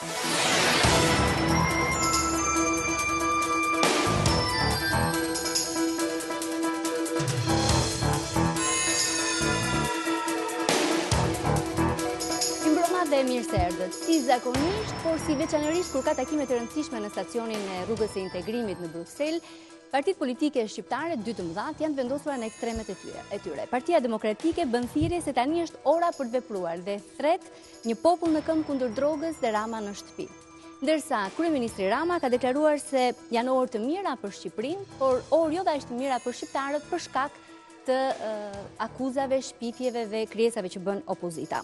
Si dhe mirë se erdhët. Si zakonisht, por si veçanërisht kur ka takime të rëndësishme në stacionin e Rrugës së Integrimit në Bruxelles, partit politike shqiptare 12 janë vendosura në ekstremet e tyre. Partia demokratike bëndhiri se tani është ora për të vepruar dhe thret një popull në këmë kundur drogës dhe rama në shtëpi. Ndërsa, Kryeministri Rama ka deklaruar se janë orë të mira për Shqiprin, por orë jo da ishtë mira për Shqiptarët për shkak të akuzave, shpifjeve dhe kriesave që bën opozita.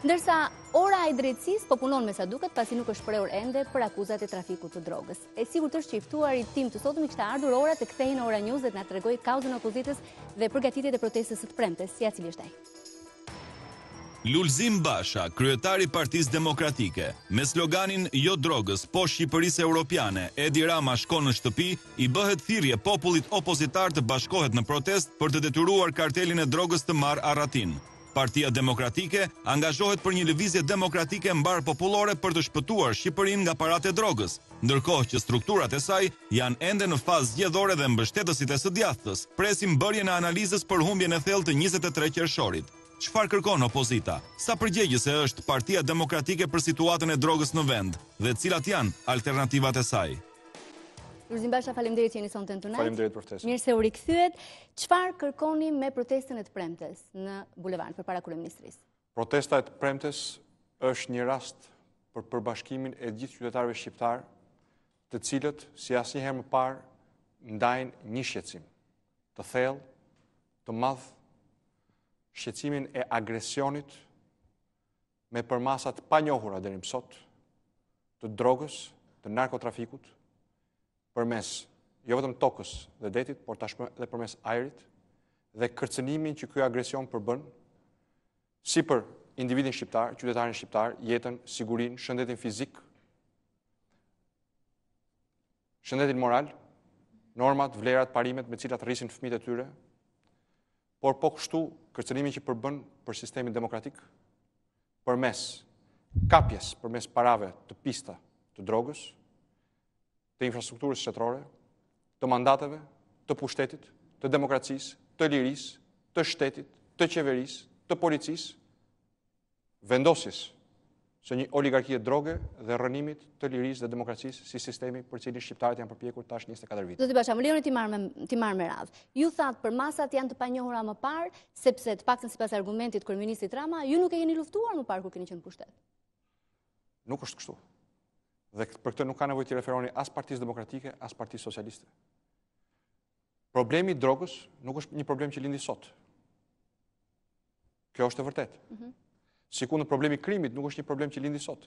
Ndërsa, ora e drejtsis po punon me sa duket pasi nuk është preur ende për akuzat e trafiku të drogës. E sigur të është qiftuar i tim të sotëm i kështë ardhur ora të kthejnë në ora njës dhe të nga të regoj kauzën akuzitës dhe përgatitit e protestës të premtes, si a cilje shtaj. Lulzim Basha, kryetari Partisë demokratike, me sloganin Jo Drogës, po Shqipëris Europiane, Edi Rama shko në shtëpi, i bëhet thirje popullit opozitar të bashkohet në protest për të detyruar kartelin e drogës të marë Aratin. Partia Demokratike angazhohet për një lëvizje demokratike mbar popullore për të shpëtuar Shqipërinë nga paratë e drogës, ndërkohë që strukturat e saj janë ende në fazë zgjedhore dhe mbështetësit e së djathtës. Presim bërjen e analizës për humbjen e thellë të 23 qershorit. Çfarë kërkon opozita? Sa përgjegjëse është Partia Demokratike për situatën e drogës në vend dhe cilat janë alternativat e saj? Urzim Basha, falem dhejt që njësën të në të nëtë. Falem për tesë. Mirë se uri këthyet, qëfar kërkoni me protestën e të premtes në Bulevarnë për para kërën ministris? Protesta e të premtes është një rast për përbashkimin e gjithë qytetarve shqiptarë të cilët, si asë një herë më parë, ndajnë një shqecim të thellë, të madhë, shqecimin e agresionit me përmasat pa njohura dhe një mësot të drogës, të narkotrafikut, përmes jo vetëm tokës dhe detit, por tashmë dhe përmes ajrit, dhe kërcënimin që kjoj agresion përbën, si për individin shqiptar, qytetarin shqiptar, jetën, sigurin, shëndetin fizik, shëndetin moral, normat, vlerat, parimet me cilat rrisin fëmijët e tyre, por po kështu kërcënimin që përbën për sistemin demokratik përmes kapjes, përmes parave të pista të drogës, të infrastrukturës shtetërore, të mandateve, të pushtetit, të demokracis, të liris, të shtetit, të qeveris, të policis, vendosis së një oligarkie droge dhe rënimit të liris dhe demokracis si sistemi për cilin shqiptarët janë përpjekur tash 24 vitë. Do t'i basha, më leonit t'i marrë me radhë. Ju thatë për masat janë të panjohura më parë, sepse të pakën si pas argumentit kërë ministit Rama, ju nuk e jeni luftuar më parë kërë keni qënë pushtet. Nuk është kështu. Dhe për këtë nuk ka nevojë të referoni as Partisë Demokratike, as Partisë Socialiste. Problemi i drogës nuk është një problem që lindi sot. Kjo është e vërtetë. Mm Si ku në problemi krimit nuk është një problem që lindi sot.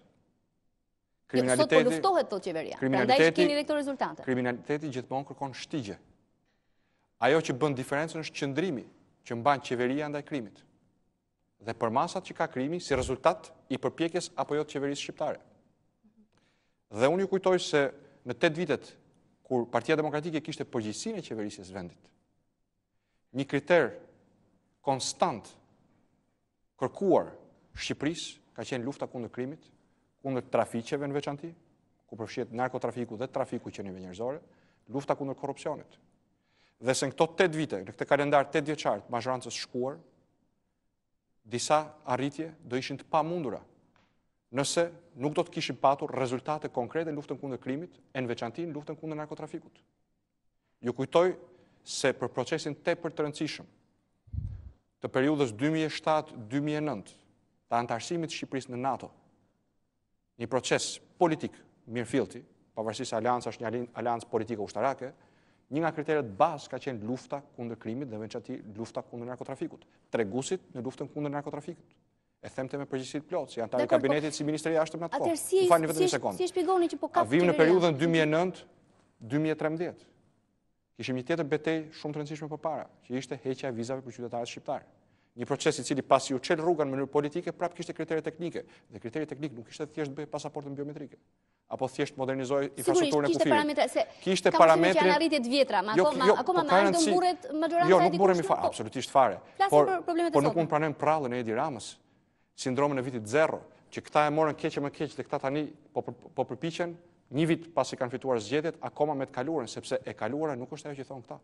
Kriminaliteti... Sot po luftohet të po qeveria, kriminaliteti, keni dhe këto rezultate. Kriminaliteti gjithmonë kërkon shtigje. Ajo që bën diferencën është qëndrimi që mban qeveria ndaj krimit. Dhe për masat që ka krimi si rezultat i përpjekjes apo jo të qeverisë shqiptare. Dhe unë ju kujtoj se në 8 vitet, kur Partia Demokratike kishte përgjithsinë e qeverisjes vendit, një kriter konstant kërkuar Shqipërisë ka qenë lufta kundër krimit, kundër trafiqeve në veçanti, ku përfshihet narkotrafiku dhe trafiku që njerëzore, lufta kundër korrupsionit. Dhe se në këto 8 vite, në këtë kalendar 8 vjeçar të shkuar, disa arritje do ishin të pamundura nëse nuk do të kishim patur rezultate konkrete në luftën kundër krimit, e në veçantin në luftën kundër narkotrafikut. Ju kujtoj se për procesin te për të rëndësishëm, të periudës 2007-2009, të antarësimit Shqipëris në NATO, një proces politik mirë filti, pavarësi se aliancë është një aliancë politika ushtarake, një nga kriteret basë ka qenë lufta kundër krimit dhe veçati lufta kundër narkotrafikut, tregusit në luftën kundër narkotrafikut e them të me përgjësit të plotë, si i po, kabinetit, si ministeri ashtë më atë kohë. Më falë një vetë një sekundë. Si shpigoni që po kapë të rrë. A vim në periudën 2009-2013. Kishim një tjetër betej shumë të rëndësishme për para, që ishte heqja e vizave për qytetarët shqiptarë. Një proces i cili pasi u qelë rruga në mënyrë politike, prapë kishte kriteri teknike. Dhe kriteri teknik nuk kishte thjesht bëjë pasaportën biometrike. Apo thjesht modernizoj infrastrukturën e kufirit. kishte parametre, se kam përshimit që janë arritjet vjetra, ma jo, akoma jo, po me ardhë mburet maturatë sajti kushtë nuk po. Jo, nuk burem i fare, absolutisht fare. Por nuk mund pranojmë prallën e Edi Ramës, sindromën e vitit zero, që këta e morën keqe më keqe dhe këta tani po, po përpichen, një vit pas i kanë fituar zgjetet, akoma me të kaluren, sepse e kaluren nuk është ajo që thonë këta.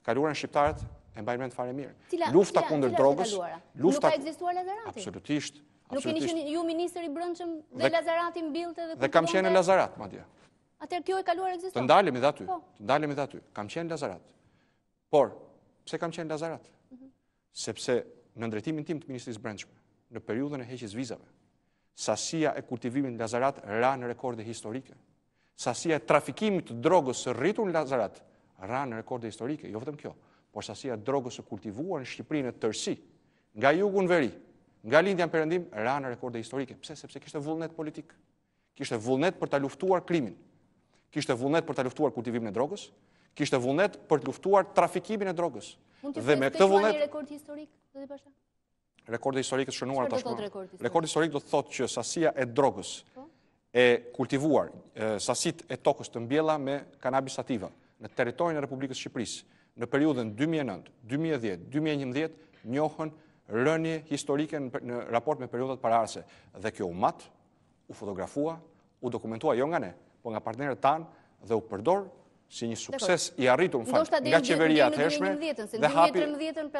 Të kaluren shqiptarët e mbajnë me në fare mirë. lufta kundër drogës... Lufta, nuk ka egzistuar Lazarati? Absolutisht. Nuk keni qenë ju minister i brendshëm dhe, Lazarati mbillte dhe, dhe kam qenë në Lazarat madje. Atëherë kjo e kaluar ekziston. Të ndalemi dhe aty. Po. Të ndalemi dhe aty. Kam qenë Lazarat. Por pse kam qenë Lazarat? Mhm. Sepse në ndërtimin tim të ministrisë brendshme në periudhën e heqjes vizave. Sasia e kultivimit lazarat ra në rekorde historike. Sasia e trafikimit të drogës së rritur në lazarat ra në rekorde historike, jo vetëm kjo, por sasia e drogës së kultivuar në Shqipëri në tërësi, nga jugu në veri, nga lindja në Perëndim ra në rekorde historike. Pse? Sepse kishte vullnet politik. Kishte vullnet për ta luftuar krimin. Kishte vullnet për ta luftuar kultivimin e drogës. Kishte vullnet për të luftuar trafikimin e drogës. Dhe me këtë vullnet, rekord historik, të Pasha rekord historik të shënuar tash. Rekord historik do të thotë që sasia e drogës po. e kultivuar, sasit e tokës të mbjela me kanabis sativa në territorin e Republikës Shqipërisë në periudhën 2009, 2010-2011 njohën rënje historike në raport me periudhat arse. dhe kjo u mat, u fotografua, u dokumentua jo nga ne, po nga partnerët tanë dhe u përdor si një sukses i arritur nga qeveria të dhe hapi... në 2013, në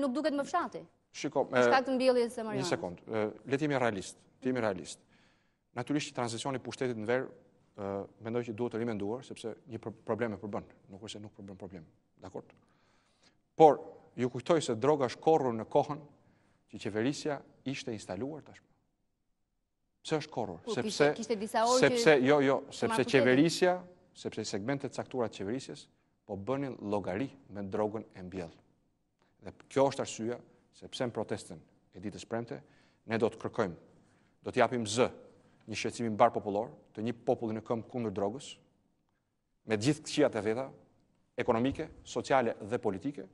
2013 nuk duket më fshati? Shiko, me... Një sekundë, le realist, letimi realist. Naturisht që për pushtetit në verë, mendoj që duhet të rimenduar, sepse një probleme përbën, nuk është e nuk përbën problem, d'akord? Por, ju kujtoj se droga është korru në kohën që qeverisja ishte instaluar tashmë. Pse është korru? Po, sepse, kishte disa orë sepse, që... Jo, jo, sepse qeverisja, sepse segmentet sakturat qeverisjes, po bënin logari me drogën e mbjell. Dhe kjo është arsyeja se pse në protestën e ditës premte, ne do të kërkojmë, do të japim zë një shqecimin barë popullor, të një popullin në këmë kundër drogës, me gjithë këqia të veta, ekonomike, sociale dhe politike,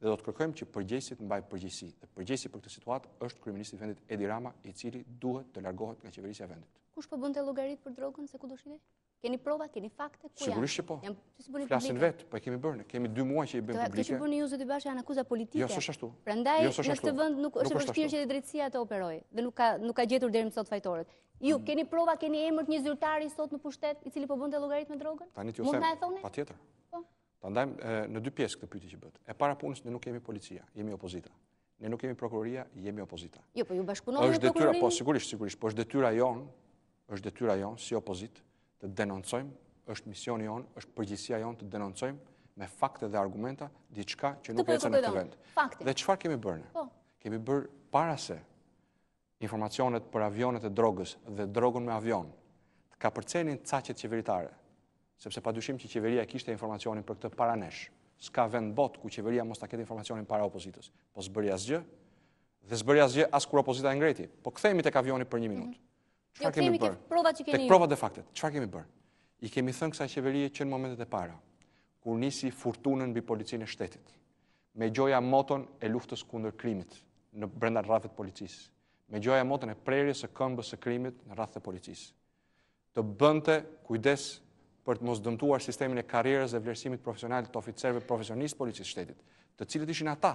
dhe do të kërkojmë që përgjesit në bajë përgjesi. Dhe përgjesi për këtë situatë është kërëministit vendit Edi Rama, i cili duhet të largohet nga qeverisja vendit. Kush përbën po të llogarit për drogën, se ku do shqivet? Keni prova, keni fakte, ku janë? Sigurisht që po, flasin vetë, po e kemi bërë, kemi dy muaj që i bëjmë publike. Të që bërë një zëtë i bashkë janë akuzat politike. Jo, së shashtu. Pra ndaj, jo, në këtë vënd, nuk është vështirë që dhe drejtësia të operojë, dhe nuk ka gjetur dherim sot fajtorët. Ju, mm. keni prova, keni emërt një zyrtari sot në pushtet, i cili po bënd e logaritme drogën? Po. Ta një të në dy pjesë këtë që E para punës, ne nuk kemi policia, jemi opozita. Ne nuk kemi prokuroria, jemi opozita. Jo, po ju prokurorin? Po, sigurisht, sigurisht, detyra po është detyra si opozitë, të denoncojmë, është misioni jonë, është përgjësia jonë të denoncojmë me fakte dhe argumenta diçka që nuk cënë në të vend. Dhe qëfar kemi bërë? Po. Kemi bërë para se informacionet për avionet e drogës dhe drogën me avion të ka përcenin cacet qeveritare, sepse pa dyshim që qeveria kishte informacionin për këtë paranesh, s'ka vend bot ku qeveria mos taket informacionin para opozitës, po zbërja zgjë, dhe zbërja zgjë as kur opozita e ngreti, po këthejmi të ka për një minutë. Jo, kemi këtë prova që keni dhe faktet, që fa kemi bërë? I kemi thënë kësa e qeverie që në momentet e para, kur nisi furtunën bi policinë e shtetit, me gjoja moton e luftës kundër krimit në brenda rrathët policisë, me gjoja moton e prerjes e këmbës e krimit në rrathët e policisë, të bënte kujdes për të mos dëmtuar sistemin e karierës dhe vlerësimit profesional të oficerve profesionistë policisë shtetit, të cilët ishin ata,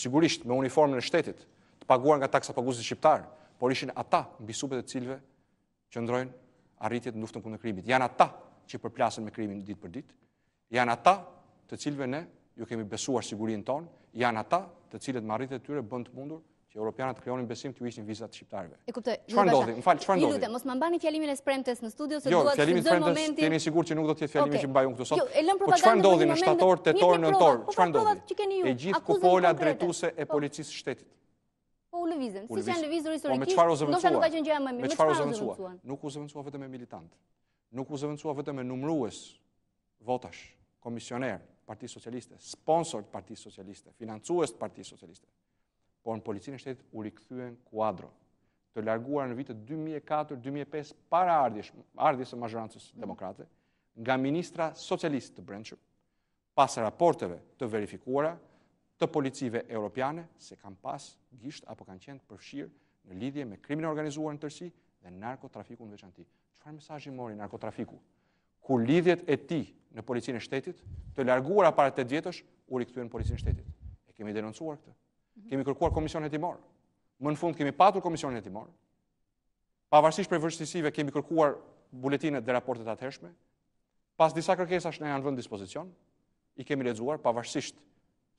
sigurisht me uniformën e shtetit, të paguar nga taksa paguzit shqiptarë, por ishin ata mbi supet e cilve që ndrojnë arritjet në luftën kundër krimit. Janë ata që përplasen me krimin ditë për ditë. Janë ata të cilve ne ju kemi besuar sigurinë tonë, janë ata të cilët me arritjet e tyre bën të mundur që europianët të krijonin besim të ishin vizat shqiptarëve. E kuptoj. Çfarë ndodhi? Mfal, çfarë ndodhi? Ju lutem, mos më mbani fjalimin e spremtes në studio se jo, dua të zgjidhem momentin. Jo, fjalimin e spremtes. Jeni sigurt që nuk do të jetë fjalimi që mbaj unë këtu sot? Jo, e lëm po propagandën. Çfarë ndodhi në shtator, tetor, nëntor? Çfarë ndodhi? E gjithë ju drejtuese e po. policisë së shtetit. Po u lëvizën. Si që janë lëvizur po, historikisht, do shë nuk ka që në gjëja më mirë. Me u zëvëncua? Nuk u zëvëncua vetëm e militant. Nuk u zëvëncua vetëm e numrues, votash, komisioner, parti socialiste, sponsor të parti socialiste, financuës të parti socialiste. Por në policinë e shtetit u rikëthyen kuadro të larguar në vitët 2004-2005 para ardhjes e mazhërancës demokrate, nga ministra socialistë të brendshëm, pas raporteve të verifikuara, të policive europiane se kanë pas gisht apo kanë qenë përfshirë në lidhje me krimin organizuar në tërsi dhe narkotrafiku në veçanti. Qëfar mesajin mori narkotrafiku? Kur lidhjet e ti në policinë e shtetit, të larguar aparat të djetësh, u rikëtuje në policinë e shtetit. E kemi denoncuar këtë. Mhm. Kemi kërkuar komision e timor. Më në fund kemi patur komision e timor. Pavarësish për vërstisive kemi kërkuar buletinet dhe raportet atëhershme. Pas disa kërkesash në janë vënd dispozicion, i kemi ledzuar pavarësisht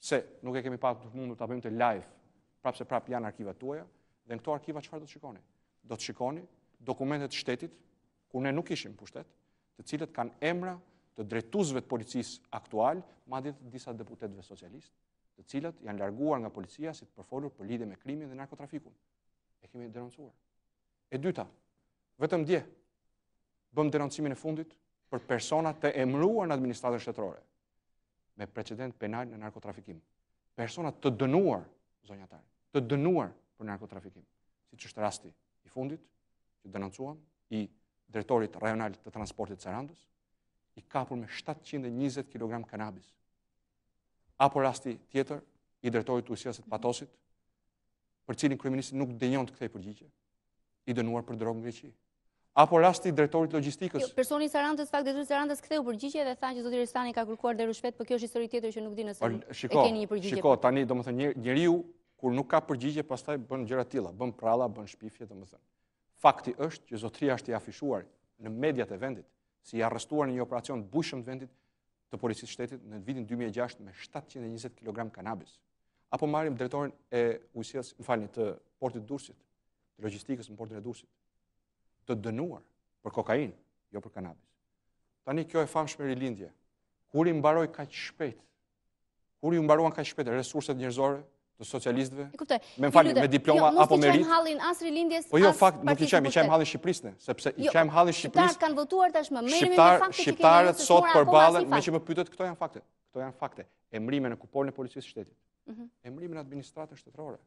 se nuk e kemi pa të mundur të bëjmë të live, prapë se prapë janë arkivat tuaja, dhe në këto arkiva qëfar do të shikoni? Do të shikoni dokumentet shtetit, ku ne nuk ishim pushtet, të cilët kanë emra të drejtuzve të policisë aktual, madhjet disa deputetve socialistë, të cilët janë larguar nga policia si të përfolur për lidhje me krimin dhe narkotrafikun. E kemi denoncuar. E dyta, vetëm dje, bëm denoncimin e fundit për persona të emruar në administratën shtetërore me precedent penal në narkotrafikim. Personat të dënuar, zonjatar, të dënuar për narkotrafikim, si që është rasti i fundit, që dënancuam, i drejtorit rajonalit të transportit Sarandës, i kapur me 720 kg kanabis. Apo rasti tjetër, i drejtorit të patosit, për cilin kryeministri nuk dënjon të kthej përgjigje, i dënuar për drogë në Greqi apo rasti i drejtorit logjistikës. Jo, personi Sarandës, fakt detyrues Sarandës ktheu përgjigje dhe tha që zoti Restani ka kërkuar deri shpejt, por kjo është histori tjetër që nuk di nëse shiko, e keni një përgjigje. Shiko, tani domethënë një, njeriu kur nuk ka përgjigje, pastaj bën gjëra të tilla, bën prralla, bën shpifje domethënë. Fakti është që zotria është i afishuar në mediat e vendit, si i arrestuar në një operacion të bushëm të vendit të policisë së shtetit në vitin 2006 me 720 kg kanabis. Apo marrim drejtorin e ujësisë, më falni, të portit Durrësit, logjistikës në portin e Durrësit të dënuar për kokainë, jo për kanabis. Tani kjo e famshme rilindje. Kur i mbaroi kaq shpejt? Kur i mbaruan kaq shpejt resurset njerëzore të socialistëve? Me fal, me jo, diploma apo merit? Jo, nuk i hallin as rilindjes. Po jo, fakt, nuk i qajmë, i qajmë halin Shqipërisë, sepse i jo, qajmë hallin Shqipërisë. Shqiptarët sot votuar tashmë, me që sot përballen me që më pyetët këto janë fakte. Këto janë fakte. Emrime në kuporën e policisë së shtetit. Mhm. Emrime në administratën shtetërore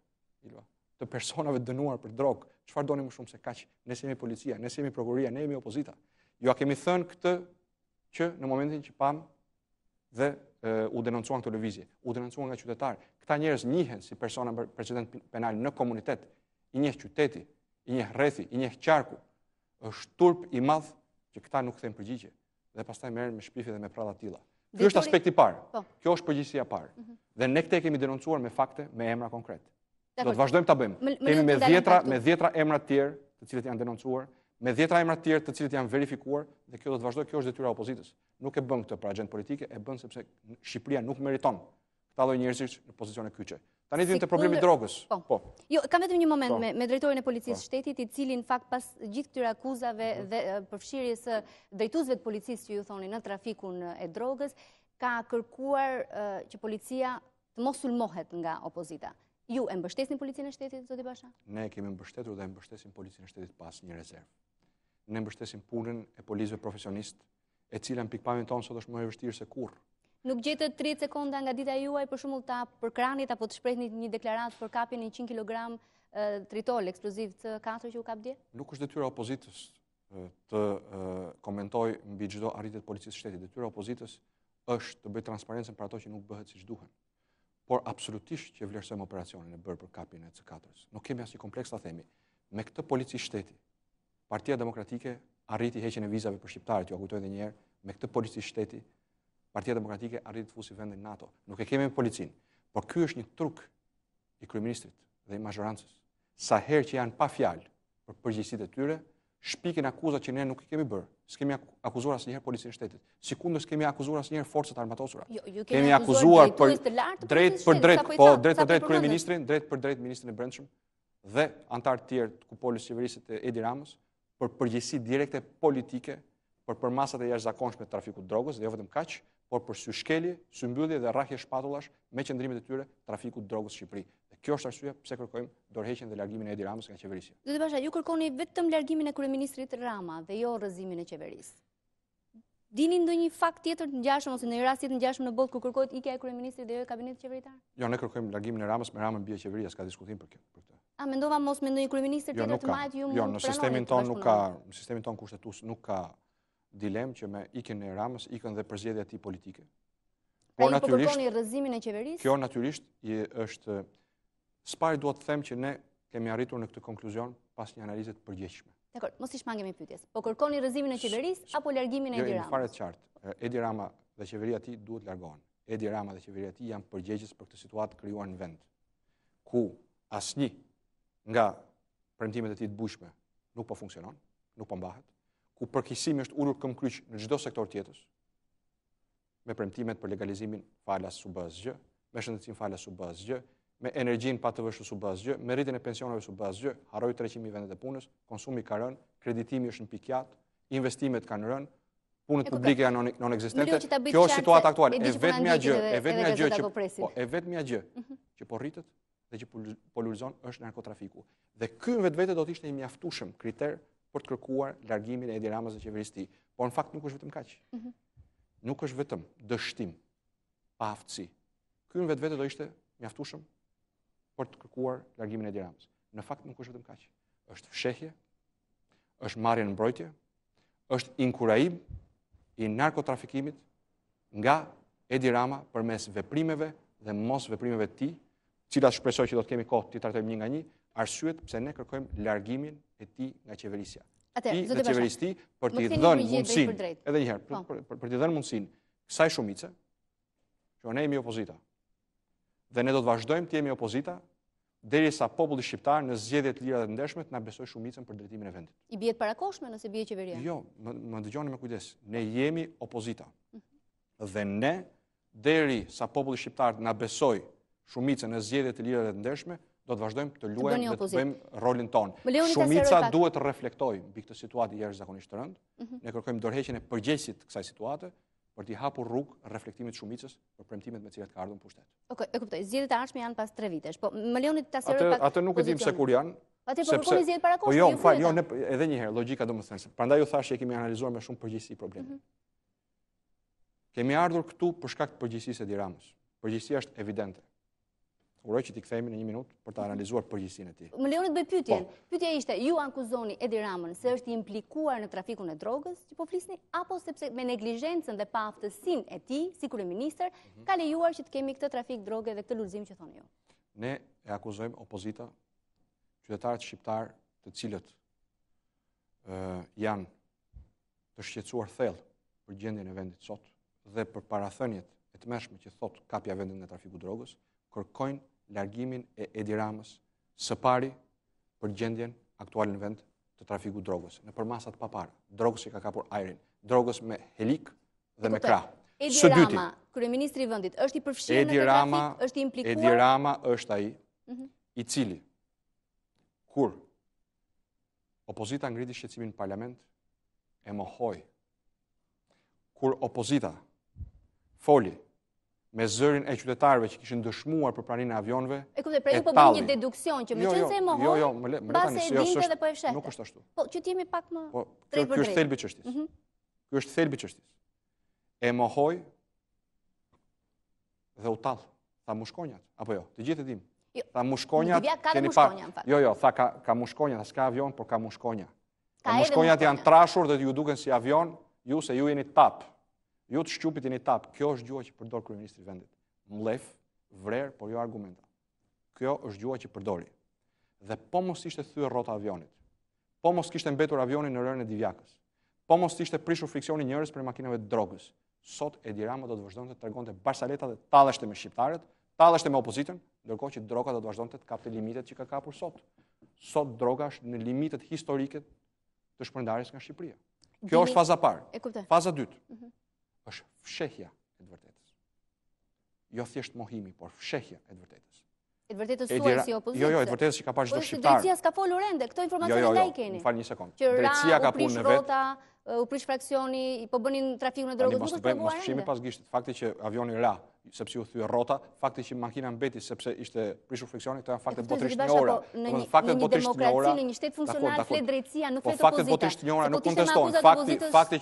të personave dënuar për drogë, çfarë doni më shumë se kaq? Ne jemi policia, ne jemi prokuria, ne jemi opozita. Ju jo, a kemi thënë këtë që në momentin që pam dhe e, u denoncuan këto lëvizje, u denoncuan nga qytetarë. Këta njerëz njihen si persona për precedent penal në komunitet, i njeh qyteti, i njeh rrethi, i njeh qarku. Është turp i madh që këta nuk kthejnë përgjigje dhe pastaj merren me shpifi dhe me prava të tilla. Ky është aspekti i parë. Po. Kjo është përgjigjja e parë. Mhm. Dhe ne këtë kemi denoncuar me fakte, me emra konkretë. Do të vazhdojmë ta bëjmë. Kemi me dhjetra, me dhjetra emra të tjerë, të cilët janë denoncuar, me dhjetra emra të tjerë të cilët janë verifikuar dhe kjo do të vazhdojë, kjo është detyra e opozitës. Nuk e bën këtë për agent politike, e bën sepse Shqipëria nuk meriton këtë lloj njerëzish në pozicione kyçe. Tani vjen te problemi i drogës. Po. po. Jo, kam vetëm një moment po. me me drejtorin e po. policisë po. shtetit, i cili në fakt pas gjithë këtyre akuzave mhm. dhe përfshirjes së drejtuesve të policisë që ju thoni në trafikun e drogës, ka kërkuar që policia të mos sulmohet nga opozita. Ju e mbështesin policinë e shtetit, zoti Basha? Ne kemi mbështetur dhe mbështesin mbështesim policinë e shtetit pas një rezervë. Ne mbështesim punën e policëve profesionist, e cila në pikpamin tonë sot është më e vështirë se kur. Nuk gjetët 30 sekonda nga dita juaj për shumë ta për kranit, apo të shprejt një deklarat për kapje një 100 kg tritol, eksploziv të katër që u kap dje? Nuk është detyra opozitës të komentoj mbi gjdo arritet policisë shtetit. Detyra opozitës është të bëjt transparentës për ato që nuk bëhet si shduhen por absolutisht që vlerësëm operacionin e bërë për kapin e C4-s. Nuk kemi asë një kompleks të themi. Me këtë polici shteti, Partia Demokratike arriti heqen e vizave për shqiptarët, ju akutoj dhe njerë, me këtë polici shteti, Partia Demokratike arriti të fusi vendin NATO. Nuk e kemi me policin, por kjo është një truk i kryministrit dhe i mazhorancës. Sa her që janë pa fjalë për përgjësit e tyre, shpikin akuzat që ne nuk i kemi bërë. S'kemi akuzuar asnjëherë policinë e shtetit. Sikundër s'kemi akuzuar asnjëherë forcat armatosura. Jo, kemi, kemi akuzuar, për, për drejt po po, për po drejt, po drejt për drejt kryeministrin, drejt për drejt ministrin e brendshëm dhe antarë të tjerë të kupollës qeverisë të Edi Ramës për përgjegjësi direkte politike për përmasat e jashtëzakonshme të trafikut drogës, dhe jo vetëm kaqë, por për syshkelje, symbyllje dhe rrahje shpatullash me qendrimet e tyre trafikut drogës në Shqipëri. Kjo është arsye pse kërkojmë dorëheqjen dhe largimin e Edi Ramës nga qeverisja. Zoti Basha, ju kërkoni vetëm largimin e kryeministrit Rama dhe jo rrëzimin e qeverisë. Dini ndonjë fakt tjetër të ngjashëm ose ndonjë rast tjetër ngjashëm në botë ku kërkohet ikja e kryeministrit dhe jo e kabinetit qeveritar? Jo, ne kërkojmë largimin e Ramës me Ramën bie qeveria, s'ka diskutim për këtë. Për kjo. A mendova mos me ndonjë kryeminist jo, tjetër të majt ju jo, mund. Jo, në sistemin ton nuk ka, në sistemin ton kushtetues nuk ka dilem që me ikën e Ramës ikën dhe përzgjedhja e tij politike. Po natyrisht, kjo natyrisht i është Spari duhet të them që ne kemi arritur në këtë konkluzion pas një analizit përgjeqme. Dekor, mos i shmangemi pytjes, po kërkoni rëzimin e qeveris apo lërgimin e jo, Edi Rama? Jo, e në fare të qartë, Edi Rama dhe qeveria ti duhet lërgohen. Edi Rama dhe qeveria ti janë përgjeqës për këtë situatë kryuar në vend, ku një nga premtimet e ti të bushme nuk po funksionon, nuk po mbahet, ku përkisim është urur këm kryq në gjdo sektor tjetës, me premtimet për legalizimin falas subëzgjë, me shëndëcim falas subëzgjë, me energjinë pa të vëshu su bazë me rritin e pensionave su bazë gjë, haroj 300.000 vendet e punës, konsumi ka rënë, kreditimi është në pikjat, investimet ka në rënë, punët publike janë non-existente. Kjo është situatë aktuale. E po vetë mja gjë, e vetë mja gjë, po po- e vetë gjë, mhm. që po rritet dhe që polurizon është narkotrafiku. Dhe kërën vetë vetë do të ishte i mjaftushëm kriter për të kërkuar largimin e edhiramës e qeveristi. Por në fakt nuk është vetëm kaxi. Mhm. Nuk është vetëm dështim, pa aftësi. Kërën do ishte mjaftueshëm për të kërkuar largimin e Dramës. Në fakt nuk është vetëm kaq. Është fshehje, është marrje në mbrojtje, është inkurajim i narkotrafikimit nga Edi Rama përmes veprimeve dhe mos veprimeve të tij, cilat shpresoj që do të kemi kohë të trajtojmë një nga një, arsyet pse ne kërkojmë largimin e tij nga qeverisja. Atëherë, zotë bashkë, ti për të dhënë mundësinë, edhe një herë, po. për për të dhënë mundësinë kësaj shumice, që ne jemi opozita, dhe ne do të vazhdojmë të jemi opozita, deri sa populli shqiptar në zgjedhjet lira dhe ndeshmet na besoj shumicën për drejtimin e vendit. I bjet parakoshme nëse bie qeveria? Jo, më, më dëgjoni me kujdes. Ne jemi opozita. Mm. Dhe ne, deri sa populli shqiptar na besoj shumicën në zgjedhjet lira dhe ndeshme, do të vazhdojmë të luajmë dhe të bëjmë rolin ton. Shumica duhet të reflektojë mbi këtë situatë jashtëzakonisht të rëndë. Mhm. Ne kërkojmë dorëheqjen e përgjegjësit kësaj situate për t'i hapur rrugë reflektimit shumicës për premtimet me cilat ka ardhën pushtet. Okej, e kuptoj. Zgjedhjet e arshme janë pas 3 vitesh, po më lejoni të tasoj pak. Atë nuk e dim se kur janë. Atë po kemi zgjedhje para kohës. Po jo, fal, jo, edhe një herë, logjika domosdoshmë. Prandaj u thashë e kemi analizuar më shumë përgjithësi problemin. Mhm. Kemi ardhur këtu për shkak të përgjithësisë së Përgjithësia është evidente uroj që ti kthehemi në 1 minutë për ta mhm. analizuar përgjithësinë e ti. Më lejoni të bëj pyetjen. Po, Pyetja ishte, ju ankuzoni Edi Ramën se është i implikuar në trafikun e drogës, që po flisni apo sepse me neglizhencën dhe paaftësinë e ti, si kryeministër minister, mhm. ka lejuar që të kemi këtë trafik droge dhe këtë lulzim që thoni ju? Ne e akuzojmë opozita, qytetarët shqiptar të cilët ë janë të shqetësuar thellë për gjendjen e vendit sot dhe për parathënjet e të që thotë kapja vendin nga trafiku drogës, kërkojnë largimin e Edi Ramës së pari për gjendjen aktual në vend të trafiku drogës, në përmasat të drogës që ka kapur ajrin, drogës me helik dhe me kra. Edi Rama, kërë ministri i vëndit, është i përfshirë në të trafik, është i implikuar? Edi Rama është aji, mhm. i cili, kur opozita ngriti shqecimin në parlament, e mohoj, kur opozita foli me zërin e qytetarëve që kishin dëshmuar për pranin e avionve, e kute, pra ju po bëni një deduksion, që me jo, qënë se e mohon, jo, jo, jo, më le, më le tani, jo, po nuk është ashtu. Po, që t'jemi pak më po, tre për drejtë. Kjo mhm. është thelbi qështis. Kjo është thelbi qështis. E mohoj dhe u talë. Tha mushkonjat, apo jo, të gjithë e dim. Jo, tha mushkonjat, ka dhe keni pak. Jo, jo, tha ka, ka mushkonjat, s'ka avion, por ka mushkonja. Ka mushkonjat janë trashur dhe ju duken si avion, ju se ju jeni tapë. Ju jo të shqupit i një tapë, kjo është gjua që përdor kërëministri vendit. Mlef, vrer, por jo argumenta. Kjo është gjua që përdori. Dhe po mos ishte thyrë rota avionit, po mos kishte mbetur avionit në rërën e divjakës, po mos ishte prishur friksioni njërës për makinave drogës, sot Edi Rama do të vëzhdojnë të tregonte barsaleta dhe talështë me shqiptarët, talështë me opozitën, ndërkohë që droga do të vazhdojnë të kapte limitet që ka kapur sot. Sot në limitet historike të shpërndarjes nga Shqipëria. Kjo është faza parë. Faza dytë. Mhm është fshehja e të vërtetës. Jo thjeshtë mohimi, por fshehja e të vërtetës. E të vërtetës suaj si opozitës? Jo, jo, e të vërtetës që ka pashtë do shqiptarë. Drecia s'ka folë rende, këto informacionit da i keni. Jo, jo, jo falë një sekundë. Që ra, u prish rota, u prish fraksioni, po bënin trafikën e drogës, nuk është të bëhë rende. pas gishtit, fakti që avioni ra, sepse u thyë rota, fakti që makina në beti, sepse ishte prishur fraksioni, këto janë fakte po, botrisht një ora. Në një demokraci, në një shtetë funksional, fle drecia, nuk fle po, të po opozitës. Po fakte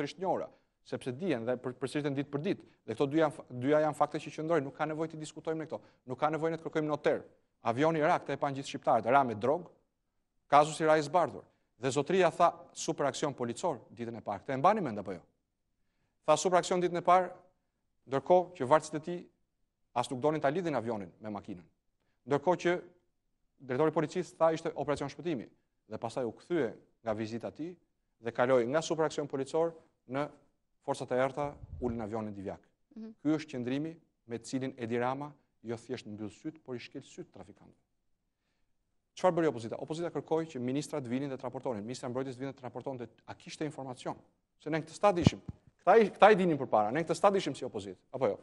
botrisht një ora, nuk sepse dijen dhe përsishten ditë për ditë. Dhe këto dyja dyja janë fakte që qëndrojnë, nuk ka nevojë të diskutojmë në këto. Nuk ka nevojë ne të kërkojmë noter. Avioni i rak të e pan gjithë shqiptarët, ra me drog. kazus i i Bardhur. Dhe zotria tha super aksion policor ditën e parë. këte e mbani mend apo jo? Tha super aksion ditën e parë, ndërkohë që vartësit e tij as nuk donin të lidhin avionin me makinën. Ndërkohë që drejtori i policisë tha ishte operacion shpëtimi dhe pastaj u kthye nga vizita e tij dhe kaloi nga super aksion policor në forcat e errta ulën avionin divjak. Mm -hmm. Ky është qendrimi me të cilin Edirama jo thjesht mbyll syt, por i shkel syt trafikant. Çfarë bëri opozita? Opozita kërkoi që ministra të vinin dhe të raportonin. Ministra mbrojtjes vinte të raportonte, a kishte informacion? Se ne këtë stad ishim. Këta i kta i dinin përpara, ne këtë stad ishim si opozit. Apo jo.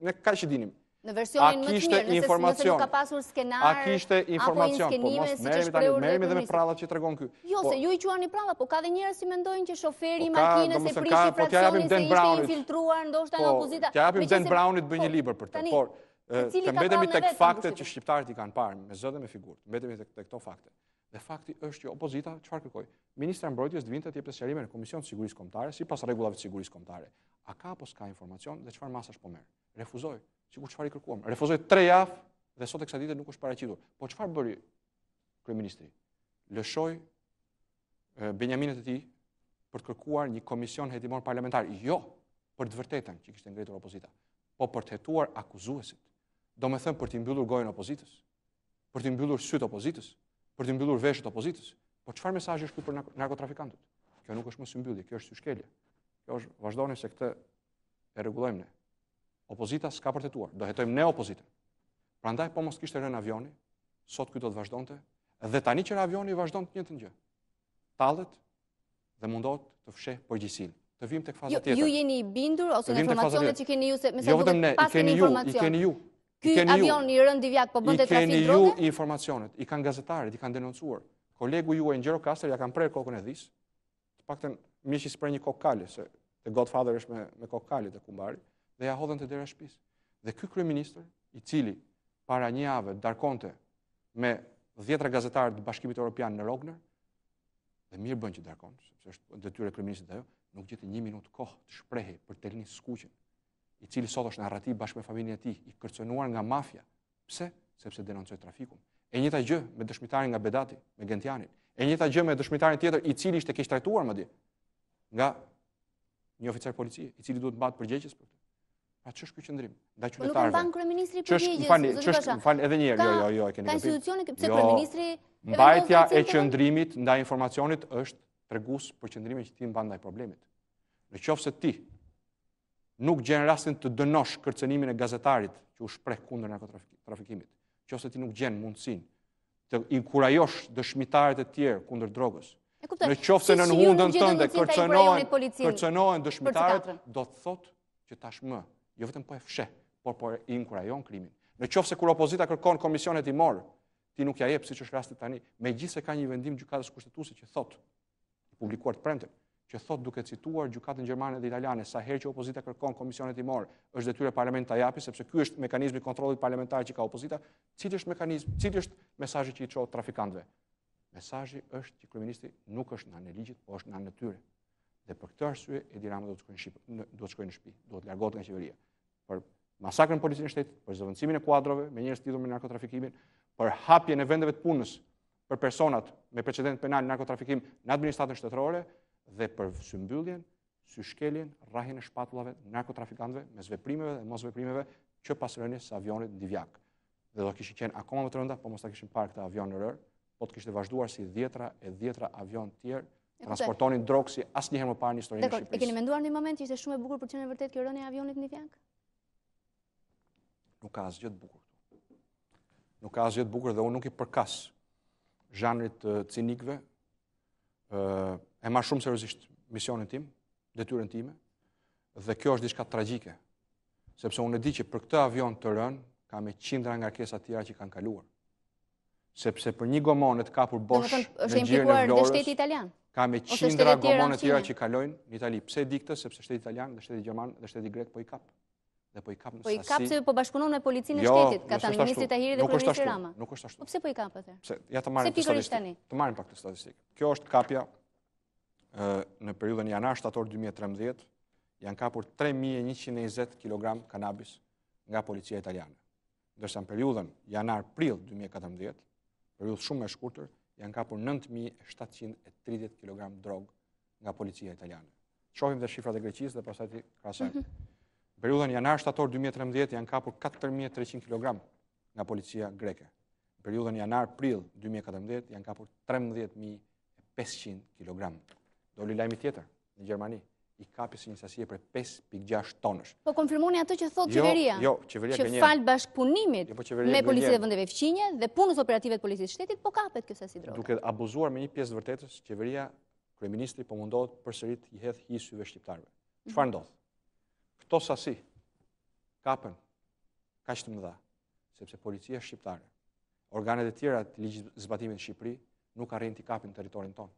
Ne kaq që dinim. Në versionin më të mirë, nëse nuk ka pasur skenar, apo i po, skenime, si që shpreur dhe të njësit. që të regon Jo, po. se ju i quani prallat, po ka dhe njërës që mendojnë që shoferi, po makinës, e prishi fraksionin, se ishte infiltruar, ndoshta nga opozita. Po, kja japim Dan Brownit bëj një liber për të. Por, eh, të mbetemi të faktet që shqiptarët i kanë parë, me zëdhe me figurë, mbetemi të këto fakte. Dhe fakti është që opozita, qëfar kërkoj? Ministra mbrojtjes dhvinte të jepte shërime në Komision Sigurisë Komtare, si pas regullave të Sigurisë Komtare. A ka apo s'ka informacion dhe qëfar masash po merë? Refuzoj që mu çfarë kërkuam. Refuzoi 3 javë dhe sot eksa ditë nuk është paraqitur. Po çfarë bëri kryeministri? Lëshoi Benjaminet e tij për të kërkuar një komision hetimor parlamentar, jo për të vërtetën që kishte ngritur opozita, po për të hetuar akuzuesit. Do me thënë për të mbyllur gojën opozitës, për të mbyllur syt opozitës, për të mbyllur veshët opozitës. Po çfarë mesazhi është ky për narkotrafikantët? Kjo nuk është më kjo është syskelje. Kjo është vazhdoni se këtë e rregullojmë ne. Opozita s'ka përtetuar, do hetojmë ne opozitën. Prandaj po mos kishte rënë avioni, sot ky do të vazhdonte dhe tani që avioni vazhdon të njëjtën gjë. Tallet dhe mundot të fshehë përgjithësinë. Të vim tek faza tjetër. Ju jeni i bindur ose në informacionet që keni ju se më sa jo, duhet pas keni ju, i keni ju. Ky avion i rënë divjak po bënte trafik droge. I keni ju informacionet, i kanë gazetarët, i kanë denoncuar. Kolegu juaj Ngjero Kastër ja kanë prerë kokën e dhis. Të paktën mjeqi spre një kokë kale se The Godfather është me me kokë kale të kumbarit dhe ja hodhen të dera shpis. Dhe ky kryeminist, i cili para një javë darkonte me 10 gazetarë të Bashkimit Evropian në Rogner, dhe mirë bën që darkon, sepse është detyrë e kryeministit ajo, nuk gjeti 1 minutë kohë të shprehej për Telni Skuqin, i cili sot është në arrati bashkë me familjen e tij, i kërcënuar nga mafia. Pse? Sepse denoncoi trafikun. E njëjta gjë me dëshmitarin nga Bedati, me Gentianin. E njëjta gjë me dëshmitarin tjetër i cili ishte keq trajtuar madje nga një oficer policie, i cili duhet të mbahet përgjegjës për këtë. A që është për qëndrim? Da që po nuk në banë kërë ministri për gjegjës, zërë pasha. Që është më falë edhe njerë, jo, jo, jo, e keni këpi. Jo, mbajtja e qëndrimit nda informacionit është të për qëndrimit që ti në banë nda i problemit. Në qofë se ti nuk gjenë rastin të dënosh kërcenimin e gazetarit që u shprek kundër në trafikimit. Në qofë se ti nuk gjenë mundësin të inkurajosh dëshmitarit e tjerë kundër drogës. Në qofë se në nëndën tënde kërcenohen dëshmitarit, do të thotë që tashmë jo vetëm po e fshe, por po e inkurajon krimin. Në qoftë se kur opozita kërkon komisionet i morë, ti nuk ja jep siç është rasti tani, megjithëse ka një vendim gjykatës kushtetuese që thotë, publikuar të premtën, që thotë duke cituar gjykatën gjermane dhe italiane sa herë që opozita kërkon komisionet i morë, është detyrë e parlamentit ta japi sepse ky është mekanizmi i kontrollit parlamentar që ka opozita, cili është mekanizmi, cili është mesazhi që i çon trafikantëve. Mesazhi është që kryeministri nuk është në anë ligjit, por është në anë natyrës dhe për këtë arsye e dirama do të shkojnë në Shqipëri, do të shkojnë në shtëpi, do të largohet nga qeveria. Për masakrën e policisë së shtetit, për zëvendësimin e kuadrove me njerëz të lidhur me narkotrafikimin, për hapjen e vendeve të punës për personat me precedent penal narkotrafikim në administratën shtetërore dhe për sëmbylljen, syshkeljen, rrahjen e shpatullave narkotrafikantëve me zveprimeve dhe mosveprimeve që pas rënies së avionit Divjak. Dhe do kishin qenë akoma më të rënda, po mos ta kishin parë këtë avion rrë, po të kishte vazhduar si 10ra e 10ra avion të tjerë transportonin drogë si asë njëherë më parë një historinë Shqipërisë. Dekor, e keni menduar një moment që ishte shumë e bukur për që në vërtet kjo rënë e avionit një fjak? Nuk ka asë gjithë bukur. Nuk ka asë gjithë bukur dhe unë nuk i përkas zhanrit të cinikve, e ma shumë seriosisht misionin tim, detyren time, dhe kjo është diçka tragike, sepse unë e di që për këtë avion të rënë, ka me qindra nga kesa tjera që kanë kaluar sepse për një gomonet ka për bosh në gjirë në vlorës, ka me qindra gomonet tjera që kalojnë në Itali. Pse diktës, sepse shteti italian dhe shteti gjerman dhe shteti grek po i kap. Dhe po i kap në sasi. Po i kap se po bashkunon me policinë e jo, shtetit, ka tani të hiri dhe kryeministri Rama. Nuk është ashtu. Po pse po i kap atë? Pse ja të marrin pak statistikë. Të marrin pak statistikë. Kjo është kapja ë në periudhën janar shtator 2013 janë kapur 3120 kg kanabis nga policia italiane. Ndërsa në periudhën janar prill 2014 rrëth shumë e shkurtër, janë kapur 9.730 kg drog nga policia italiane. Shohim dhe shifrat e greqisë dhe pasajti krasajtë. Mhm. Periudën janar shtator 2013 janë kapur 4.300 kg nga policia greke. Periudën janar pril 2014 janë kapur 13.500 kg. Do li lajmi tjetër në Gjermani i kapi si një sasje për 5.6 tonësh. Po konfirmoni atë që thotë jo, jo, qeveria, që falë bashkëpunimit jo, po me policit e vëndeve fqinje dhe punës operativet policit shtetit, po kapet kjo sasi droga. Duket abuzuar me një pjesë dë vërtetës, qeveria, kreministri, po mundohet për sërit i hedhë hisyve shqiptarve. Qëfar ndodhë? Këto sasi kapen, ka që të më dha, sepse policia shqiptare, organet e tjera të ligjit zbatimin Shqipëri, nuk arrin të kapin teritorin tonë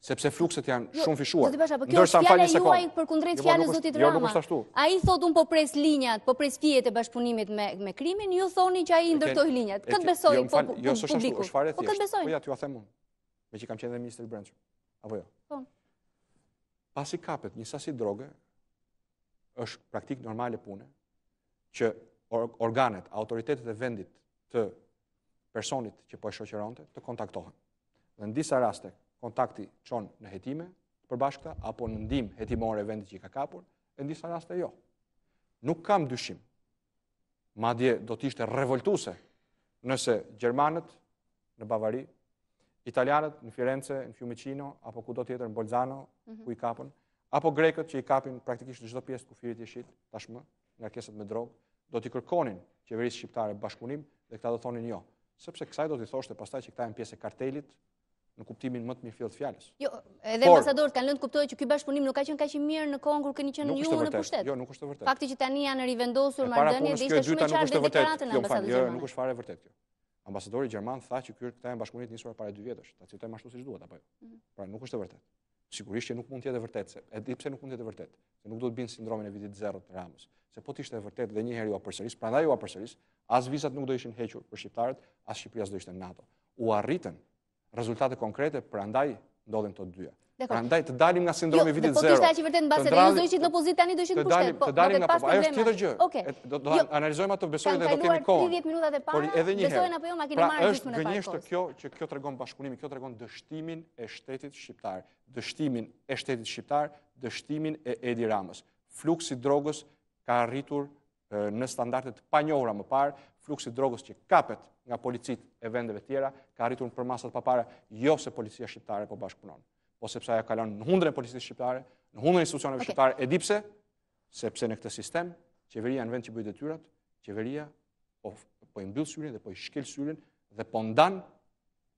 sepse flukset janë jo, shumë fishuar. Po Ndërsa fjala juaj për kundrejt jo, fjalës zotit jo, Rama. Jo, ai thotë un po pres linjat, po pres fijet e bashkëpunimit me me krimin, ju thoni që ai ndërtoi linjat. Kët besoi po jo, s'është ashtu, është fare po thjesht. Po ja t'ju a them un. Meqë kam qenë dhe ministri i brendshëm. Apo jo. Po. Pasi kapet një sasi droge, është praktik normale pune që organet, autoritetet e vendit të personit që po e shoqëronte të kontaktohen. Dhe në disa raste kontakti qonë në hetime përbashkëta, apo në ndim hetimore vendi që i ka kapur, e në disa raste jo. Nuk kam dyshim. Madje do t'ishte revoltuse nëse Gjermanët në Bavari, Italianët në Firenze, në Fiumicino, apo ku do t'jetër në Bolzano, mhm. ku i kapën, apo Grekët që i kapin praktikisht në gjithë pjesë ku firit i shqit, tashmë, nga kesët me drogë, do t'i kërkonin qeverisë shqiptare bashkunim dhe këta do thonin jo. Sepse kësaj do t'i thoshte pastaj që këta e në pjesë e kartelit, në kuptimin më të mirë fillot fjalës. Jo, edhe ambasadorët kanë lënë të kuptojë që ky bashkëpunim nuk ka qenë kaq i mirë në kohën kur keni qenë ju në pushtet. Jo, nuk është e vërtetë. Fakti që tani janë rivendosur marrëdhënie dhe ishte shumë e qartë nuk është e vërtetë. Jo, jo nuk është fare e vërtetë kjo. Ambasadori gjerman tha që ky kthehet në bashkëpunim nisur para 2 vjetësh. Ta aksepton ashtu siç duhet apo jo? Mm. Pra nuk është e vërtetë. Sigurisht që nuk mund të jetë e vërtetë se di pse nuk mund të jetë e vërtetë, se nuk do të bin sindromin e vitit 0 të Ramës. Se po të ishte e vërtetë dhe një herë ju hap përsëris, prandaj ju hap përsëris, as vizat nuk do ishin hequr për shqiptarët, as Shqipëria s'do ishte në NATO. U arritën rezultate konkrete, për andaj ndodhen të dyja. Pra ndaj të dalim nga sindromi jo, vitit po zero. Po kishtë që vërtet në base, dhe ju zdojshit në pozit tani dojshit në pushtet. Të dalim nga po, ajo është tjetër gjë. Do jo. analizojmë atë besoj dhe do kemi kohë. Kanë kaluar 30 minutat e para, besojnë apo jo, pra, ma kini marrë gjithë në e parkos. Pra është gënjeshtë kjo, që kjo të regon bashkunimi, kjo të regon dështimin e shtetit shqiptar, dështimin e shtetit shqiptar, dështimin e Edi Ramës. Fluxi drogës ka arritur në standartet pa njohra më parë, fluxi drogës që kapet nga policit e vendeve tjera, ka arritur në përmasat papare, jo se policia shqiptare po bashkëpunon, po sepse aja kalon në hundre policit shqiptare, në hundre institucionet shqiptare, e dipse, sepse në këtë sistem, qeveria në vend që bëjt dhe tyrat, qeveria po, po i imbyll syrin dhe po i shkel syrin dhe po ndan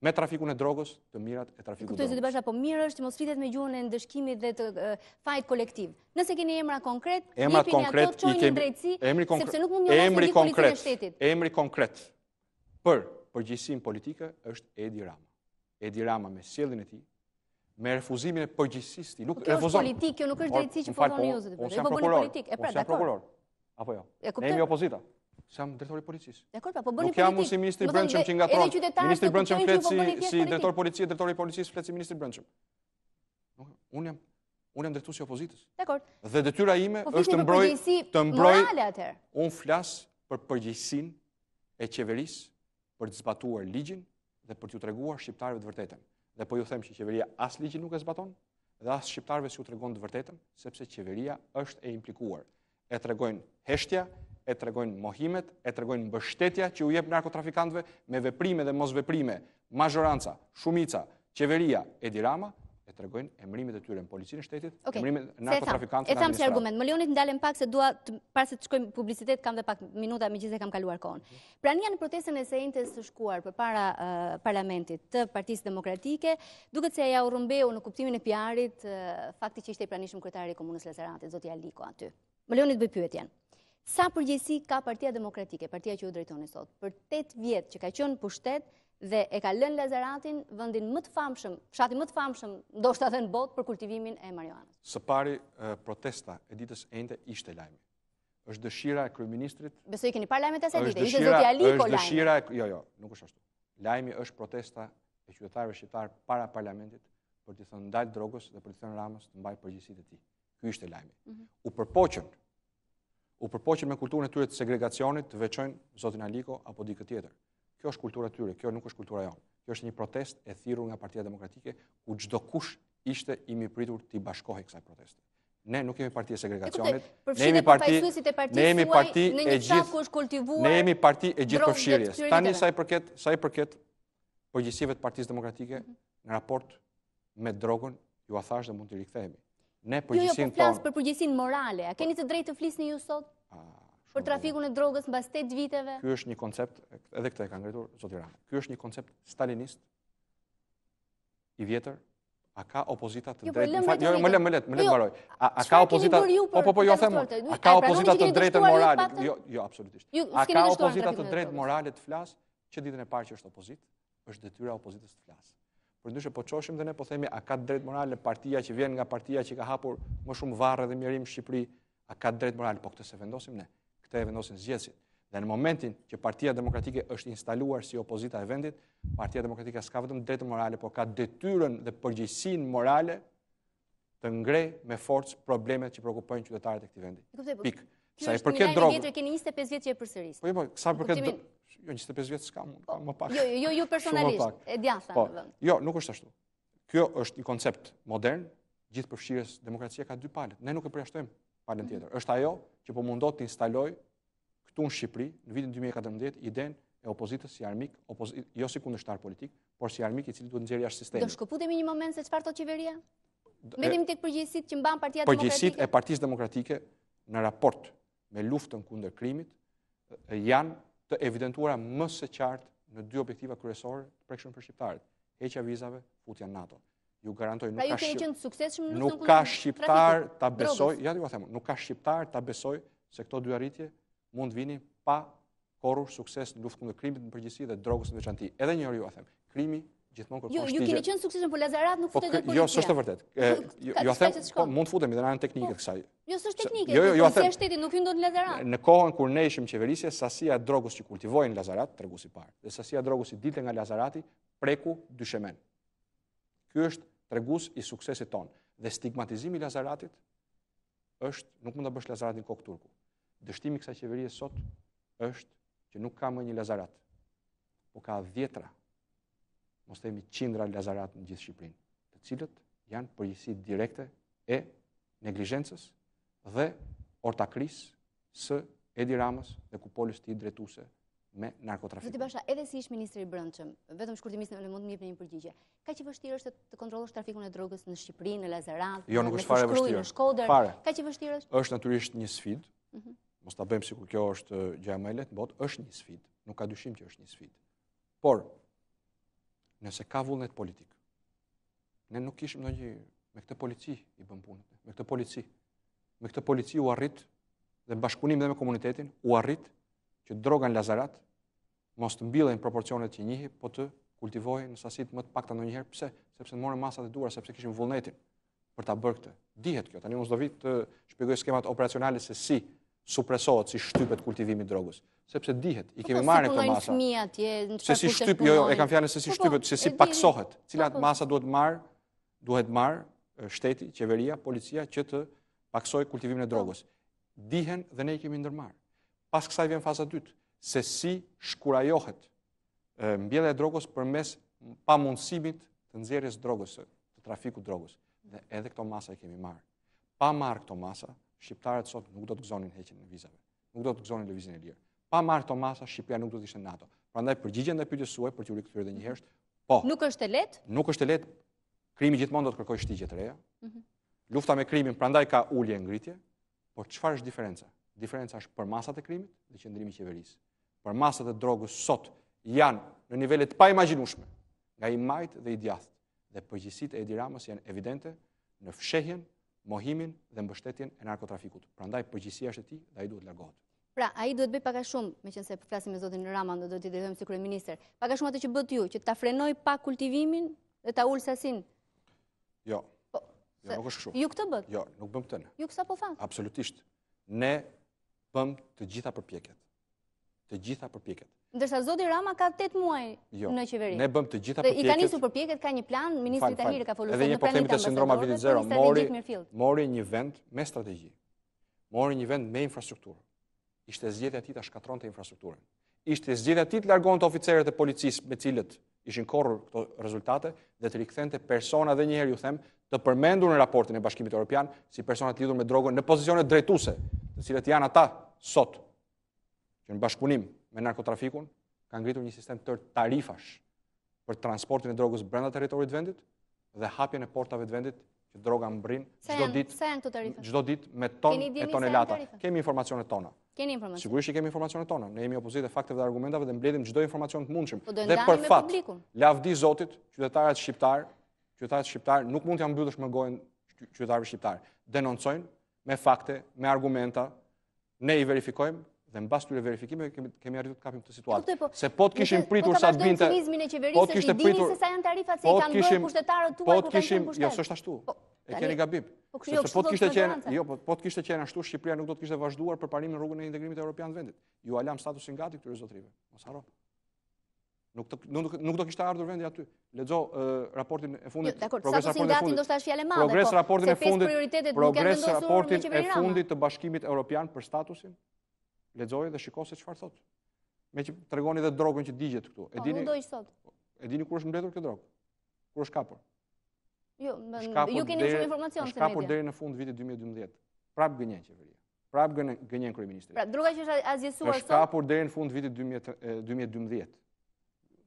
me trafikun e drogës të mirat e trafikut të drogës. Kuptoj se do bashka po mirë është të mos flitet me gjuhën e ndëshkimit dhe të fajt fajit kolektiv. Nëse keni emra konkret, jepini ato çojnë kemi... drejtësi, sepse nuk mund të jetë emri konkret. Emri konkret për përgjësim politike është Edi Rama. Edi Rama me sjellin e ti, me refuzimin e përgjësis ti. Nuk kjo është politikë, kjo nuk është drejtësi që po, fordon njëzë të përgjësit. Unë jam prokuror, unë pra, jam prokuror, apo jo. Ne jemi opozita. Se jam drejtori policisë. Dakor, pra, po bëni politikë. Nuk jam unë si ministri Brendshëm që tronë. Ministri Brendshëm fletë po si si drejtori policisë, drejtori policisë flet si ministri Brendshëm. Unë jam Unë jam drejtuesi opozitës. Dakor. Dhe detyra ime po është të mbroj të mbroj morale flas për përgjegjësinë e qeverisë për të zbatuar ligjin dhe për t'ju treguar shqiptarëve të vërtetën. Dhe po ju them që qeveria as ligjin nuk e zbaton dhe as shqiptarëve s'u tregon të vërtetën, sepse qeveria është e implikuar. E tregojnë heshtja, e tregojnë mohimet, e tregojnë mbështetja që u jep narkotrafikantëve me veprime dhe mosveprime, mazhoranca, shumica, qeveria Edirama e të regojnë e tyre në policinë shtetit, emrimit në narko trafikantë në administratë. Se e tham që argument, më lionit ndalën pak se dua, para se të shkojmë publicitet, kam dhe pak minuta, megjithëse gjithë kam kaluar kohën. Prania në protestën e sejnëtës të shkuar për para eh, parlamentit të partisë demokratike, duke të se ja u në kuptimin e pjarit, eh, fakti që ishte i pranishëm kretarë i komunës lezerantit, zoti ja liko aty. Më lionit bëj pyetjen. janë. Sa përgjësi ka partia demokratike, partia që ju drejtoni sot, për 8 vjet që ka qenë për dhe e ka lën Lazaratin vëndin më të famshëm, fshati më të famshëm, do shtë të në botë për kultivimin e marihuanës. Së pari protesta e ditës ende ishte lajmi. është dëshira e kryeministrit... Beso i keni par lajmi të se ditë, ishte zëti Aliko lajmi. është dëshira e... Jo, jo, nuk është ashtu. Lajmi është protesta e qytetarëve shqiptarë para parlamentit për të thënë ndalë drogës dhe për të thënë ramës të mbaj përgjësit e ti. Ky ishte lajmi. Mhm. U përpoqën, u përpoqën me kulturën e tyre të segregacionit të veqojnë Zotin Aliko apo dikë tjetër kjo është kultura e tyre, kjo nuk është kultura jonë. Kjo është një protest e thirrur nga Partia Demokratike ku çdo kush ishte i pritur të bashkohej kësaj proteste. Ne nuk jemi parti e segregacionit, ne jemi parti, ne jemi parti e gjithë, ne jemi parti e gjithë përfshirjes. Tani sa i përket, sa i përket përgjegjësive të Partisë Demokratike mhm. në raport me drogën, ju a thash dhe mund të rikthehemi. Ne përgjegjësinë tonë. Jo, jo, po për përgjegjësinë morale. A keni të drejtë të flisni ju sot? për trafikun e drogës mbas 8 viteve. Ky është një koncept, edhe këtë e ka ngritur Zoti Rama. Ky është një koncept stalinist i vjetër. A ka opozita të jo, po drejtë? Jo, më le, më le, më le jo, mbaroj. A, a ka opozita? Po, po, po, jo them. A ka opozita të drejtë morale? Jo, jo, absolutisht. A ka opozita të drejtë morale të flas që ditën e parë që është opozit, është detyra opozitës të flasë. Por ndyshe po çoshim dhe ne po themi a ka drejtë morale partia që vjen nga partia që ka hapur më shumë varre dhe mirim Shqipëri, a ka drejtë morale po këtë se vendosim ne këtë e vendosin zgjedhësit. Dhe në momentin që Partia Demokratike është instaluar si opozita e vendit, Partia Demokratike s'ka vetëm drejtë morale, por ka detyrën dhe përgjegjësinë morale të ngrejë me forcë problemet që shqetësojnë qytetarët e këtij vendi. Po Pik. Sa i përket drogës, vetë keni 25 vjet që e përsëris. Po, jo, po, sa i përket Jo, 25 vjet s'ka mund, më pak. Jo, jo, jo, jo personalisht, e djanë po, sa. Jo, nuk është ashtu. Kjo është një koncept modern, gjithë përfshires, demokracia ka dy palët. Ne nuk e përjashtojmë palën tjetër. Është ajo që po mundot të instaloj këtu në Shqipëri në vitin 2014 idenë e opozitës si armik, jo si kundështar politik, por si armik i cili duhet nxjerrë jashtë sistemit. Do shkëputemi një moment se çfarë të qeveria? Mendim tek këpërgjësit që mban Partia Demokratike. Përgjegjësitë e Partisë Demokratike në raport me luftën kundër krimit janë të evidentuara më së qartë në dy objektiva kryesore të për shqiptarët, heqja vizave, futja në NATO ju garantoj, nuk pra ka nuk ka shqiptar ta besoj, ja ju them, nuk ka shqiptar ta besoj se këto dy arritje mund vini pa korrur sukses në luftën e krimit në përgjithësi dhe drogës në veçanti. Edhe një ju ju them, krimi gjithmonë kërkon shtigje. Jo, ju keni qenë sukses në Polazarat, nuk po futet dot. Jo, s'është vërtet. Ju them, po mund futemi në anën teknike të po, kësaj. Jo, s'është teknike. Jo, jo, them, shteti nuk hyn dot në Lazarat. Në kohën kur ne ishim qeverisje, sasia e drogës që kultivojnë Lazarat, tregu si parë. Dhe sasia e drogës i dilte nga Lazarati, preku dyshemen. Ky është tregus i suksesit ton. Dhe stigmatizimi i Lazaratit është nuk mund ta bësh Lazaratin kok turku. Dështimi i kësaj qeverie sot është që nuk ka më një Lazarat. Po ka dhjetra. Mos themi qindra Lazarat në gjithë Shqipërinë, të cilët janë përgjegjësi direkte e neglizhencës dhe ortakrisë së Edi Ramës dhe kupolës të i dretuse me narkotrafikën. të Basha, edhe si ishë Ministri Brëndqëm, vetëm shkurtimisë në mund të njëpë një përgjigje, ka që vështirë është të kontrolosh trafikën e drogës në Shqipëri, në Lazarat, jo, në Kushkruj, në Shkoder, ka që vështirë është? është naturisht një sfit, mhm. mos të bëjmë si kjo është gjemë e letë, është një sfidë, nuk ka dyshim që është një sfit. Por, nëse ka vullnet politikë, ne nuk ishim në me këtë polici i bëm punë, me këtë polici, me këtë u arrit, dhe bashkunim dhe me komunitetin, u arrit që droga në lazarat mos të mbillen proporcionet që njihi, po të kultivohen në sasi më të pakta ndonjëherë, pse? Sepse morën masat e duhura sepse kishim vullnetin për ta bërë këtë. Dihet kjo. Tani mos do vi të shpjegoj skemat operacionale se si supresohet si shtypet kultivimi i drogës, sepse dihet, i po, kemi po, marrë këto masa. Po si në Se si shtyp, jo, jo, e kam fjalën se si po, shtypet, se si paksohet. Cilat masa duhet marr, duhet marr shteti, qeveria, policia që të paksojë kultivimin e drogës. Dihen dhe ne i kemi ndërmarrë pas kësaj vjen faza e dytë, se si shkurajohet mbjellja e drogës përmes pamundësimit të nxjerrjes drogës, të trafikut drogës. Dhe edhe këto masa e kemi marrë. Pa marrë këto masa, shqiptarët sot nuk do të gëzonin heqjen e vizave. Nuk do të gëzonin lëvizjen e lirë. Pa marrë këto masa, Shqipëria nuk do të ishte në NATO. Prandaj përgjigjja ndaj pyetjes suaj për qyrë rikthyer edhe një herë. Po. Nuk është e lehtë? Nuk është e lehtë. Krimi gjithmonë do të kërkojë shtigje të reja. Mm -hmm. Lufta me krimin prandaj ka ulje ngritje, por çfarë është diferenca? diferenca është për masat e krimit dhe qëndrimi qeverisë. Për masat e drogës sot janë në nivellet pa imaginushme, nga i majtë dhe i djathë, dhe përgjësit e Edi janë evidente në fshehjen, mohimin dhe mbështetjen e narkotrafikut. Pra ndaj përgjësia është ti dhe a i duhet largohet. Pra, a i duhet bëj paka shumë, me qënëse përflasim e Zotin Raman dhe do t'i dhejhëm si kërën minister, paka shumë atë që bëtë ju, që t'a frenoj pa kultivimin dhe t'a ul sasin? Jo, po, jo nuk është kështu. Ju këtë bëtë? Jo, nuk bëm këtë. Ju kësa po fatë? Absolutisht. Ne bëm të gjitha përpjeket. Të gjitha përpjeket. Ndërsa Zoti Rama ka 8 muaj jo. në qeveri. Ne bëm të gjitha përpjeket. Dhe I ka nisur përpjeket, ka një plan, ministri Tahir ka folur se do po të kemi të sindroma vitit 0, mori mori një vend me strategji. Mori një vend me infrastrukturë. Ishte zgjedhja e tij ta shkatronte infrastrukturën. Ishte zgjedhja e tij të largonte oficerët e policisë me cilët ishin korrur këto rezultate dhe të rikthente persona dhe njëherë ju them të përmendur në raportin e Bashkimit Evropian si persona të lidhur me drogën në pozicione drejtuese të cilët janë ata sot që në bashkëpunim me narkotrafikun kanë ngritur një sistem tërë tarifash për transportin e drogës brenda territorit vendit dhe hapjen e portave të vendit që droga mbrin çdo ditë çdo ditë me tonë e tonelata. Kemi informacionet tona. Keni informacionet. Sigurisht që kemi informacionet tona. Ne jemi opozitë e fakteve dhe argumentave dhe mbledhim çdo informacion të mundshëm. Po dhe për fat, lavdi Zotit, qytetarët shqiptar, qytetarët shqiptar nuk mund t'ja mbyllësh më gojën qytetarëve shqiptar. Denoncojnë me fakte, me argumenta, ne i verifikojmë dhe në bas të verifikime kemi arritur të kapim të situatë. Po, se po të po kishim pritur sa të binte... Po të kishim pritur... Po të kishim Po të po kishim Jo, së është ashtu. E keni gabim. Po jo, të kishte qenë... Jo, po të kishte qenë ashtu, Shqipria nuk do të kishte vazhduar për parimin rrugën e integrimit e Europian vendit. Ju alam statusin gati këtë rizotrive. Mos haro nuk nuk, nuk do kishte ardhur vendi aty. Lexo raportin e fundit. Jo, dakor, progres raportin e fundit. Do të thash fjalë mëdha. Progres po, raportin e fundit. Progres raportin e fundit të Bashkimit Evropian për statusin. Lexoje dhe shikoj se çfarë thotë. Me që tregoni dhe drogën që digjet këtu. E po, dini? Po, sot. E dini kur është mbledhur kjo drogë? Kur është kapur? Jo, ju keni shumë informacion se media. Kapur deri në fund vitit 2012. Prap gënjen qeveria. Prap gënjen kryeministri. Pra druga që është azgjësuar sot. Kapur deri në fund vitit 2012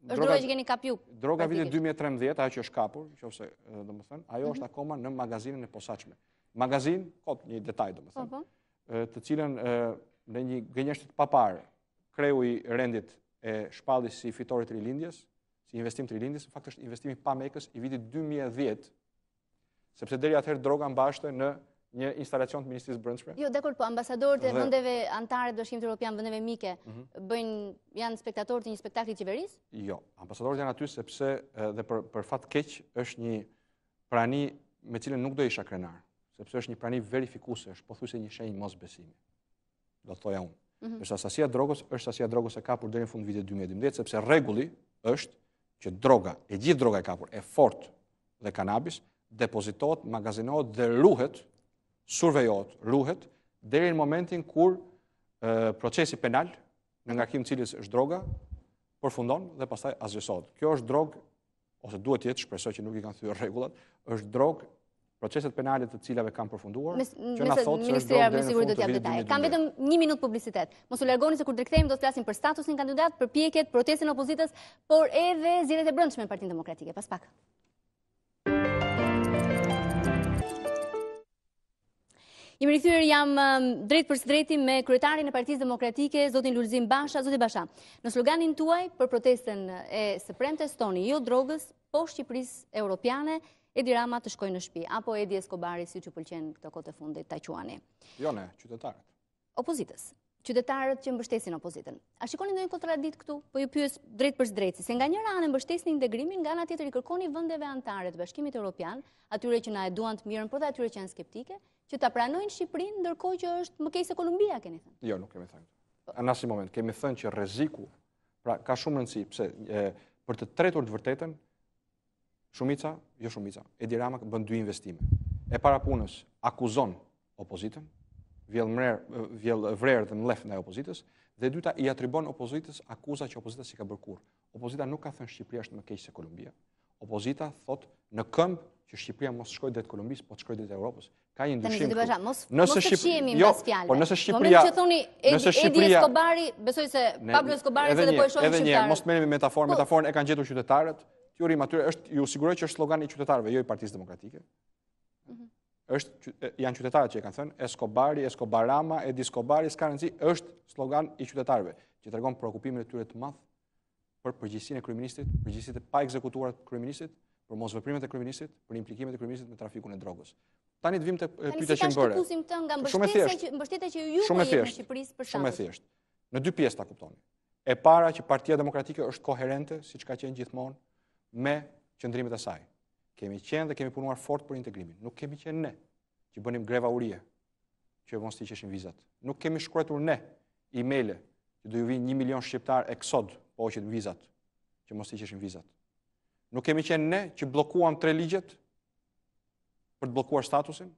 është droga që keni kapju? Droga vite 2013, ajo që është kapur, që ose dhe më thënë, ajo është mhm. akoma në magazinën e posaqme. Magazin, kop një detaj, dhe më thënë, po, po. të cilën në një gënjështit papar, kreu i rendit e shpalli si fitore të rilindjes, si investim të rilindjes, në faktë është investimi pamekës i vitit 2010, sepse deri atëherë droga mbashte në një instalacion të Ministrisë Brëndshme. Jo, dekull, po ambasador të vëndeve antare të të Europian, vëndeve mike, mhm. janë spektator të një spektakli qeveris? Jo, ambasador të janë aty sepse eh, dhe për fatë keq është një prani me cilën nuk do isha krenar, sepse është një prani verifikuse, është po thuse një shenjë mos besimi. Do të thoja unë. Mhm. është asasia drogës, është asasia drogës e kapur dhe në fund vite 2012, sepse regulli është që droga, e gjithë droga e kapur, e fort dhe kanabis, depozitohet, magazinohet dhe ruhet survejohet, ruhet, deri në momentin kur procesi penal në nga kim cilis është droga, përfundon dhe pastaj asgjësot. Kjo është drogë, ose duhet jetë, shpresoj që nuk i kanë thyrë regullat, është drogë proceset penale të cilave kanë përfunduar, që na thotë që është drog dhe në fund të vitit. Kam vetëm 1 minutë publicitet. Mos u largoni se kur të do të flasim për statusin kandidat, për pjeket, protestën opozitës, por edhe zgjedhjet e brendshme në Partinë Demokratike. Pas pak. Jemi rikëtyrë jam um, drejtë për së drejti me kryetarin e partiz demokratike, Zotin Lulzim Basha. Zotin Basha, në sloganin tuaj për protesten e së premte, stoni jo drogës, po Shqipëris europiane, Edi Rama të shkojnë në shpi, apo Edi Eskobari, si që pëlqenë këtë kote fundit, taj quani. Jo ne, qytetarët. Opozitës. Qytetarët që mbështesin opozitën. A shikoni në një radit këtu, po ju pyës drejtë për zdrejtë, se nga njëra anë mbështesin integrimin, nga nga tjetër i kërkoni vëndeve antare të bashkimit e Europian, atyre që na e duan të mirën, por dhe atyre që janë skeptike, që të pranojnë Shqipërinë, ndërko që është më kejse Kolumbia, keni thënë? Jo, nuk kemi thënë. Në asë i moment, kemi thënë që reziku, pra ka shumë rëndësi, pëse për të tretur të vërtetën, shumica, jo shumica, Edi Rama këtë bëndu investime. E para punës akuzon opozitën, vjellë vrerë dhe mlefë në opozitës, dhe dyta i atribon opozitës akuza që opozitës si ka bërkur. Opozita nuk ka thënë Shqipria është më kejse Kolumbia. Opozita thotë në këmbë që Shqipria mos shkojt dhe të Kolumbis, po të shkojt dhe të Europës. Ka një ndushim, nëse Shqipëria... shihemi jo, Po nëse Shqipëria, po që thoni Edi, nëse Shqipëria, Escobari, besoj se Pablo Escobar se po e shohim edhe një, mos merremi metaforë, po. metaforën e kanë gjetur qytetarët. Teorim aty është ju siguroj që është slogan i qytetarëve, jo i Partisë Demokratike. Mhm. Është janë qytetarët që e kanë thënë Escobari, Escobarama, Edi Skobari, s'ka rëndsi, është slogan i qytetarëve, që tregon preokupimin e tyre të madh për përgjegjësinë e kryeministit, të kryeministit, për e për implikimet e e drogës. Tani të vim të pyte që më bërë. Shumë e thjesht. Shumë e thjesht. Shumë e Në dy pjesë ta kuptoni. E para që partia demokratike është koherente, si që ka qenë gjithmonë, me qëndrimit e saj. Kemi qenë dhe kemi punuar fort për integrimin. Nuk kemi qenë ne, që bënim greva urie, që mos të iqeshin vizat. Nuk kemi shkretur ne i mele, që ju vinë një milion shqiptar e kësod, po që të vizat, që mos të iqeshin vizat. Nuk kemi qenë ne, që blokuam tre ligjet, për të blokuar statusin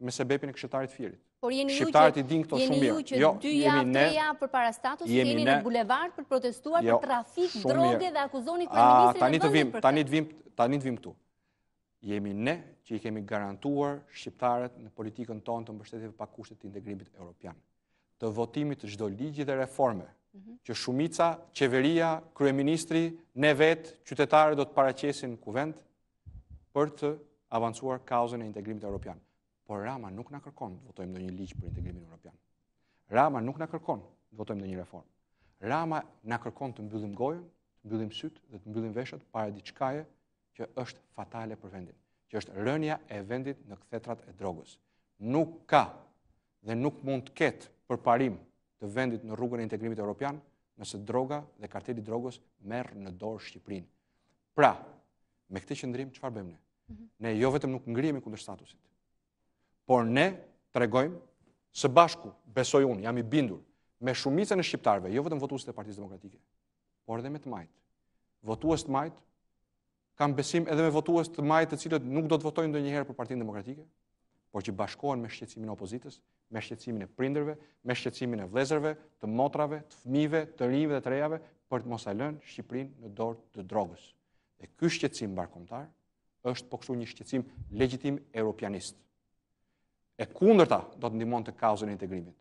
me sebepin e qytetarëve firit. Por jeni i din këto shumë. Jemi ju që jo, jemi ne, për ne përpara statusit që jeni në bulevard për protestuar jo, për trafik droge dhe akuzoni qeverinë. Ja, tani të vim, tani të vim, tani të vim këtu. Jemi ne që i kemi garantuar shqiptarët në politikën tonë të mbështetit pa kushte të integrimit europian, të votimit të çdo ligji dhe reforme. Mhm. Që shumica, qeveria, kryeministri, ne vetë qytetarët do të paraqesim ku për të avancuar kauzën e integrimit e Europian. Por Rama nuk në kërkon të votojmë në një liqë për integrimit e Europian. Rama nuk në kërkon të votojmë në një reform. Rama në kërkon të mbyllim gojën, mbyllim sytë dhe të mbyllim veshët para diçkaje që është fatale për vendit, që është rënja e vendit në këthetrat e drogës. Nuk ka dhe nuk mund të ketë përparim të vendit në rrugën e integrimit e Europian nëse droga dhe karteli drogës merr në dorë Shqiprin. Pra, me këtë qëndrim, çfarë bëjmë ne? Mhm. Ne jo vetëm nuk ngrihemi kundër statusit. Por ne tregojmë së bashku, besoj unë, jam i bindur me shumicën e shqiptarëve, jo vetëm votuesit e Partisë Demokratike, por edhe me të majt. Votues të majt kanë besim edhe me votues të majt të cilët nuk do të votojnë ndonjëherë për Partinë Demokratike, por që bashkohen me shqetësimin e opozitës, me shqetësimin e prindërve, me shqetësimin e vëllezërve, të motrave, të fëmijëve, të rinjve dhe të rejave për të mos e lënë Shqipërinë në dorë të drogës. Dhe ky shqetësim barkomtar, është po kështu një shqecim legjitim europianist. E kundërta do të ndimon të kauzën e integrimit.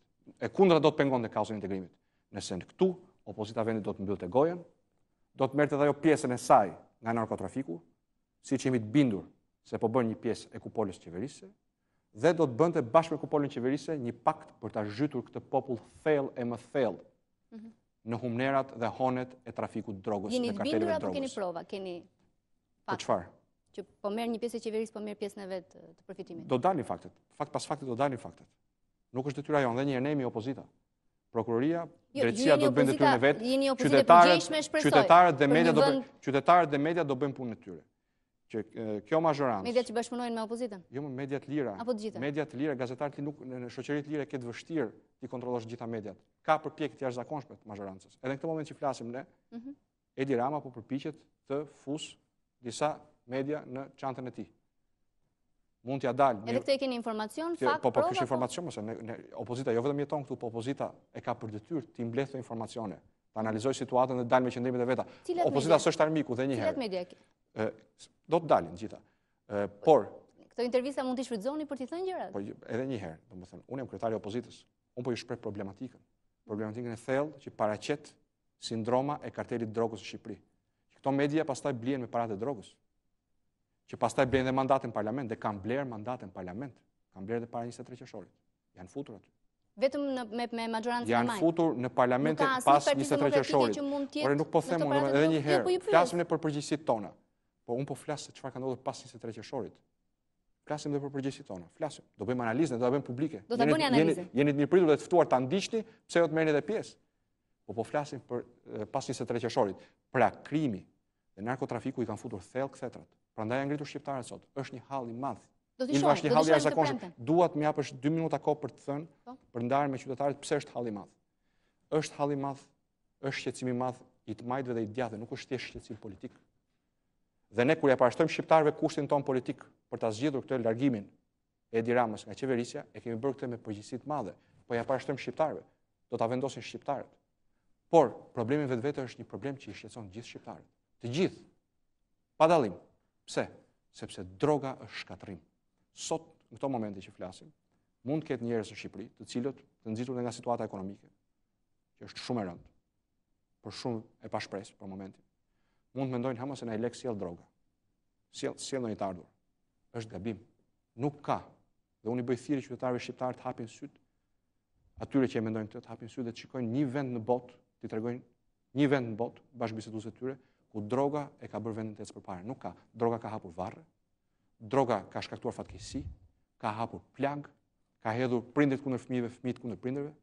E kundërta do të pengon të kauzën e integrimit. Nëse në këtu, opozita vendit do të mbyllë të gojen, do të mërë të dhajo pjesën e saj nga narkotrafiku, si që të bindur se po bërë një pjesë e kupolës qeverise, dhe do të bënd të bashkë me kupolën qeverise një pakt për të zhytur këtë popull thell e më thell mhm. në humnerat dhe honet e trafiku drogës. të bindur apo keni prova? Keni... Për po qëfarë? që po merë një pjesë e qeveris, po merë pjesë në vetë të përfitimit. Do dani faktet, fakt pas faktet do dani faktet. Nuk është detyra jo, dhe njërë nejmi opozita. Prokuroria, jo, drecia do të bëndë të në vetë, qytetarët dhe media do qytetarët dhe media do bëjnë punën e tyre. Që kjo majorancë. Media që bashkëpunojnë me opozitën. Jo, me media të lira. Apo të gjitha. Media të lira, gazetarët nuk në shoqëritë lira ke të vështirë ti kontrollosh të gjitha mediat. Ka përpjekje të jashtëzakonshme të majorancës. Edhe në këtë moment që flasim ne, mhm. Edi Rama po përpiqet të fusë disa media në çantën e tij. Mund t'ja dalë. Edhe këtë e keni informacion, fakt. Po po kish informacion ose opozita jo vetëm jeton këtu, po opozita e ka për detyrë të mbledhë informacione, të analizojë situatën dhe dalë me qendrimet e veta. Cilat opozita është armiku dhe njëherë. herë. Cilat media? Ë do të dalin gjitha. Ë por Këtë intervista mund t'i shfrytëzoni për t'i thënë gjërat? Po edhe njëherë, një më domethënë, unë jam kryetari i opozitës. Unë po ju shpreh problematikën. Problematikën e thellë që paraqet sindroma e kartelit drogës në Shqipëri. Këto media pastaj blihen me paratë e drogës që pastaj blejnë dhe mandatin parlament dhe kanë blerë mandatin parlament, kanë blerë dhe para 23 qëshorit, janë futur aty. Vetëm në, me, me majorantë në Janë futur në parlamentet pas 23 qëshorit. Ore, nuk po themu, në edhe një herë, po flasëm e për përgjësit tona, po unë po flasë se qëfar ka ndodhë pas 23 qëshorit. Flasëm dhe për përgjësit tona, flasëm. Do bëjmë analizën, do bëjmë publike. Do të bëjmë analizën. Jeni, jeni mirë pritur dhe të ftuar të andishti, pse jo të merën edhe pjesë. Po po flasëm për eh, pas 23 qëshorit. Pra, krimi dhe narkotrafiku i kanë futur thellë këthetrat. Pra ndaj e ngritur shqiptarët sot, është një hal i madhë. Do të shonë, do të shonë të premte. Duat me apësh 2 minuta ko për të thënë, po. për ndarë me qytetarët, pëse është hal i madhë. është hal i madhë, është shqecimi madhë, i të majtëve dhe i djathë, nuk është tjesht shqecim politik. Dhe ne, kërja parashtojmë shqiptarëve kushtin ton politik për të zgjidhur këtë largimin e Edi nga qeverisja, e kemi bërë këtë me përgjësit madhe, po ja parashtojmë shqiptarëve, do të avendosin shqiptarët. Por, problemin vetë është një problem që i shqetson gjithë shqiptarët. Të gjithë, padalim, Pse? Sepse droga është shkatrim. Sot, në këto momente që flasim, mund të ketë njerëz në Shqipëri, të cilët të nxitur nga situata ekonomike, që është shumë e rëndë, por shumë e pashpresë për momentin. Mund mendojnë hama se na i lek sjell droga. Sjell sjell në një të Është gabim. Nuk ka. Dhe unë i bëj thirrje qytetarëve shqiptar të hapin syt. Atyre që e mendojnë këtë të hapin syt dhe të shikojnë një vend në botë, të tregojnë një vend në botë bashkë bisedues të tyre, ku droga e ka bërë vendin të ecë përpara. Nuk ka. Droga ka hapur varë, droga ka shkaktuar fatkeqësi, ka hapur plag, ka hedhur prindërit kundër fëmijëve, fëmijët kundër prindërve,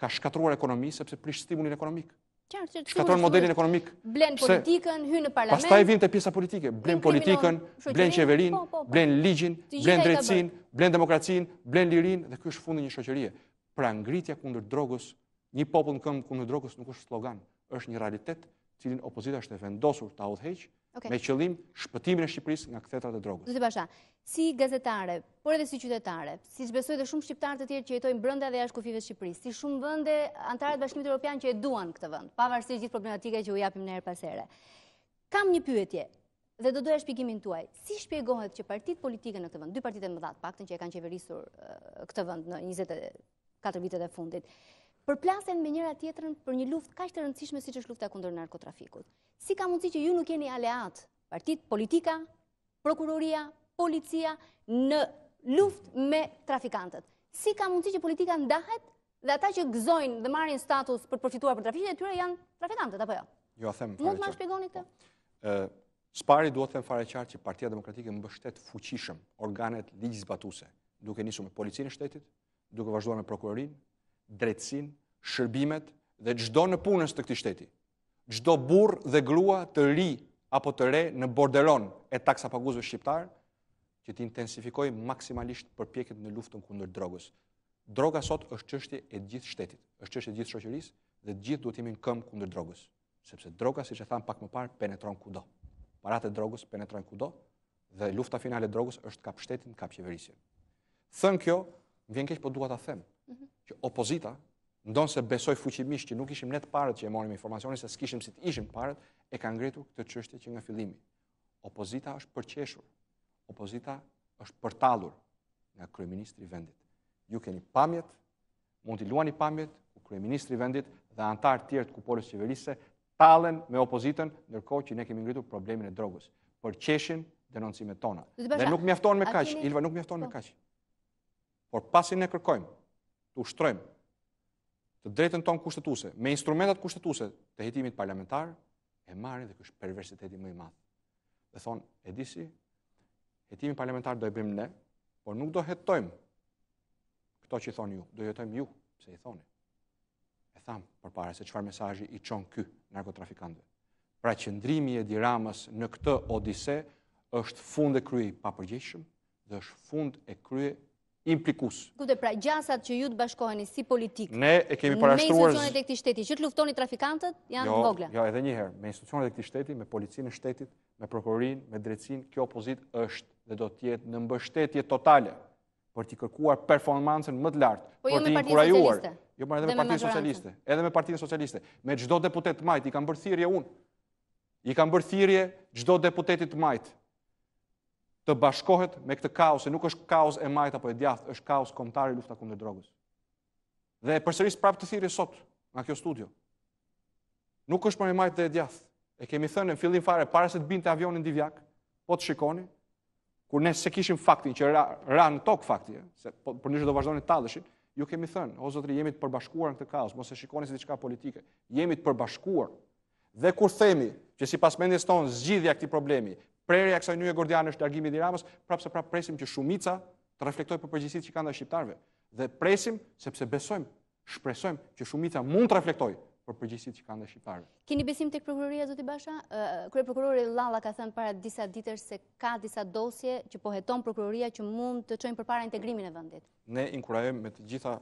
ka shkatruar ekonominë sepse prish stimulin ekonomik. Qartë, shkatruar modelin ekonomik. Blen politikën, hyn në parlament. Pastaj vjen te pjesa politike, blen politikën, blen qeverinë, po, po, po. blen ligjin, blen drejtsinë, blen demokracinë, blen lirinë dhe ky është fundi një shoqërie. Pra ngritja kundër drogës, një popull në kundër drogës nuk është slogan, është një realitet cilin opozita është e vendosur ta audheq me qëllim shpëtimin e Shqipërisë nga kthetrat e drogës. Zoti Pasha, si gazetare, por edhe si qytetare, si besoj dhe shumë shqiptarë të tjerë që jetojnë brenda dhe jashtë kufive të Shqipërisë, si shumë vende anëtarë të Bashkimit Evropian që e duan këtë vend, pavarësisht gjithë problematike që u japim në herë pas here. Kam një pyetje dhe do doja shpjegimin tuaj. Si shpjegohet që partit politike në këtë vend, dy partitë më dha të paktën që e kanë qeverisur këtë vend në 24 vitet e fundit, përplasen me njëra tjetërën për një luft kaq të rëndësishme si që është lufta kundër narkotrafikut. Si ka mundësi që ju nuk jeni aleat, partit politika, prokuroria, policia, në luft me trafikantët? Si ka mundësi që politika ndahet dhe ata që gëzojnë dhe marrin status për përfituar për trafikët e tyre janë trafikantët, apo jo? Jo, them fare qartë. Mund të ma shpjegoni këtë? Po. Spari duhet të më fare qartë që partia demokratike më bështet fuqishëm organet ligjizbatuse, duke njësu me policinë shtetit, duke vazhduar me prokurorinë, drejtsin, shërbimet dhe gjdo në punës të këti shteti. Gjdo burë dhe grua të ri apo të re në borderon e taksa paguzve shqiptarë, që të intensifikoj maksimalisht përpjekit në luftën kundër drogës. Droga sot është qështje e gjithë shtetit, është qështje e gjithë shoqërisë dhe gjithë duhet jemi në këmë kundër drogës, sepse droga, si që thamë pak më parë, penetron kudo. Parate drogës penetron kudo dhe lufta finale drogës është kap shtetin, kap qeverisin. Thënë kjo, vjen po duha ta them, që opozita, ndonë se besoj fuqimisht që nuk ishim ne të parët që e morim informacionin, se s'kishim si të ishim parët, e kanë ngritu këtë qështje që nga fillimi. Opozita është përqeshur, opozita është përtalur nga kryeministri vendit. Ju keni pamjet, mund t'i luani pamjet, ku kryeministri vendit dhe antar tjertë kuporës qeverise talen me opozitën, nërko që ne kemi ngritu problemin e drogës. Përqeshin denoncimet tona. Dhe nuk mjafton me kash, Ilva nuk mjafton me po. kash. Por pasi ne kërkojmë, të ushtrojmë të drejtën tonë kushtetuese, me instrumentat kushtetuese të hetimit parlamentar, e marrin dhe kështë perversiteti më i madh. Dhe thonë, e disi, hetimi parlamentar do e bëjmë ne, por nuk do hetojmë këto që i thonë ju, do jetojmë ju, pse i thonë. E thamë, përpara se qëfar mesajji i qonë ky narkotrafikantëve. Pra qëndrimi e diramas në këtë odise është fund e krye i papërgjeshëm dhe është fund e krye implikus. Kute pra, gjasat që ju të bashkoheni si politikë, me institucionet e këti shteti, që të luftoni trafikantët, janë në jo, vogla. Jo, edhe njëherë, me institucionet e këti shteti, me policinë e shtetit, me prokurinë, me drecinë, kjo opozit është dhe do tjetë në mbështetje totale për t'i kërkuar performansen më të lartë, po jo për t'i inkurajuar. Po jo, ju me partijë socialiste. Edhe me partijë socialiste. Me gjdo deputet majt, i kam bërthirje unë. I kam bërthirje gjdo deputetit majtë të bashkohet me këtë kaos, se nuk është kaos e majtë apo e djathë, është kaos komtar i lufta kundër drogës. Dhe përsëris prapë të thirrë sot nga kjo studio. Nuk është për majtë e djathë. E kemi thënë në fillim fare para se të binte avioni në Divjak, po të shikoni kur ne se kishim faktin që ra, ra në tok fakti, se po për ndyshë do vazhdoni të ju kemi thënë, o zotëri, jemi të përbashkuar në këtë kaos, mos e shikoni si diçka politike. Jemi të përbashkuar. Dhe kur themi që sipas mendjes tonë zgjidhja këtij problemi prerja kësaj nyje gordiane është largimi i Tiranës, prapse prap presim që shumica të reflektojë për përgjegjësitë që kanë ndaj shqiptarëve dhe presim sepse besojmë, shpresojmë që shumica mund të reflektojë për përgjegjësitë që kanë ndaj shqiptarëve. Keni besim tek prokuroria zoti Basha? Krye prokurori Lalla ka thënë para disa ditësh se ka disa dosje që po heton prokuroria që mund të çojnë përpara integrimin e vendit. Ne inkurajojmë me të gjitha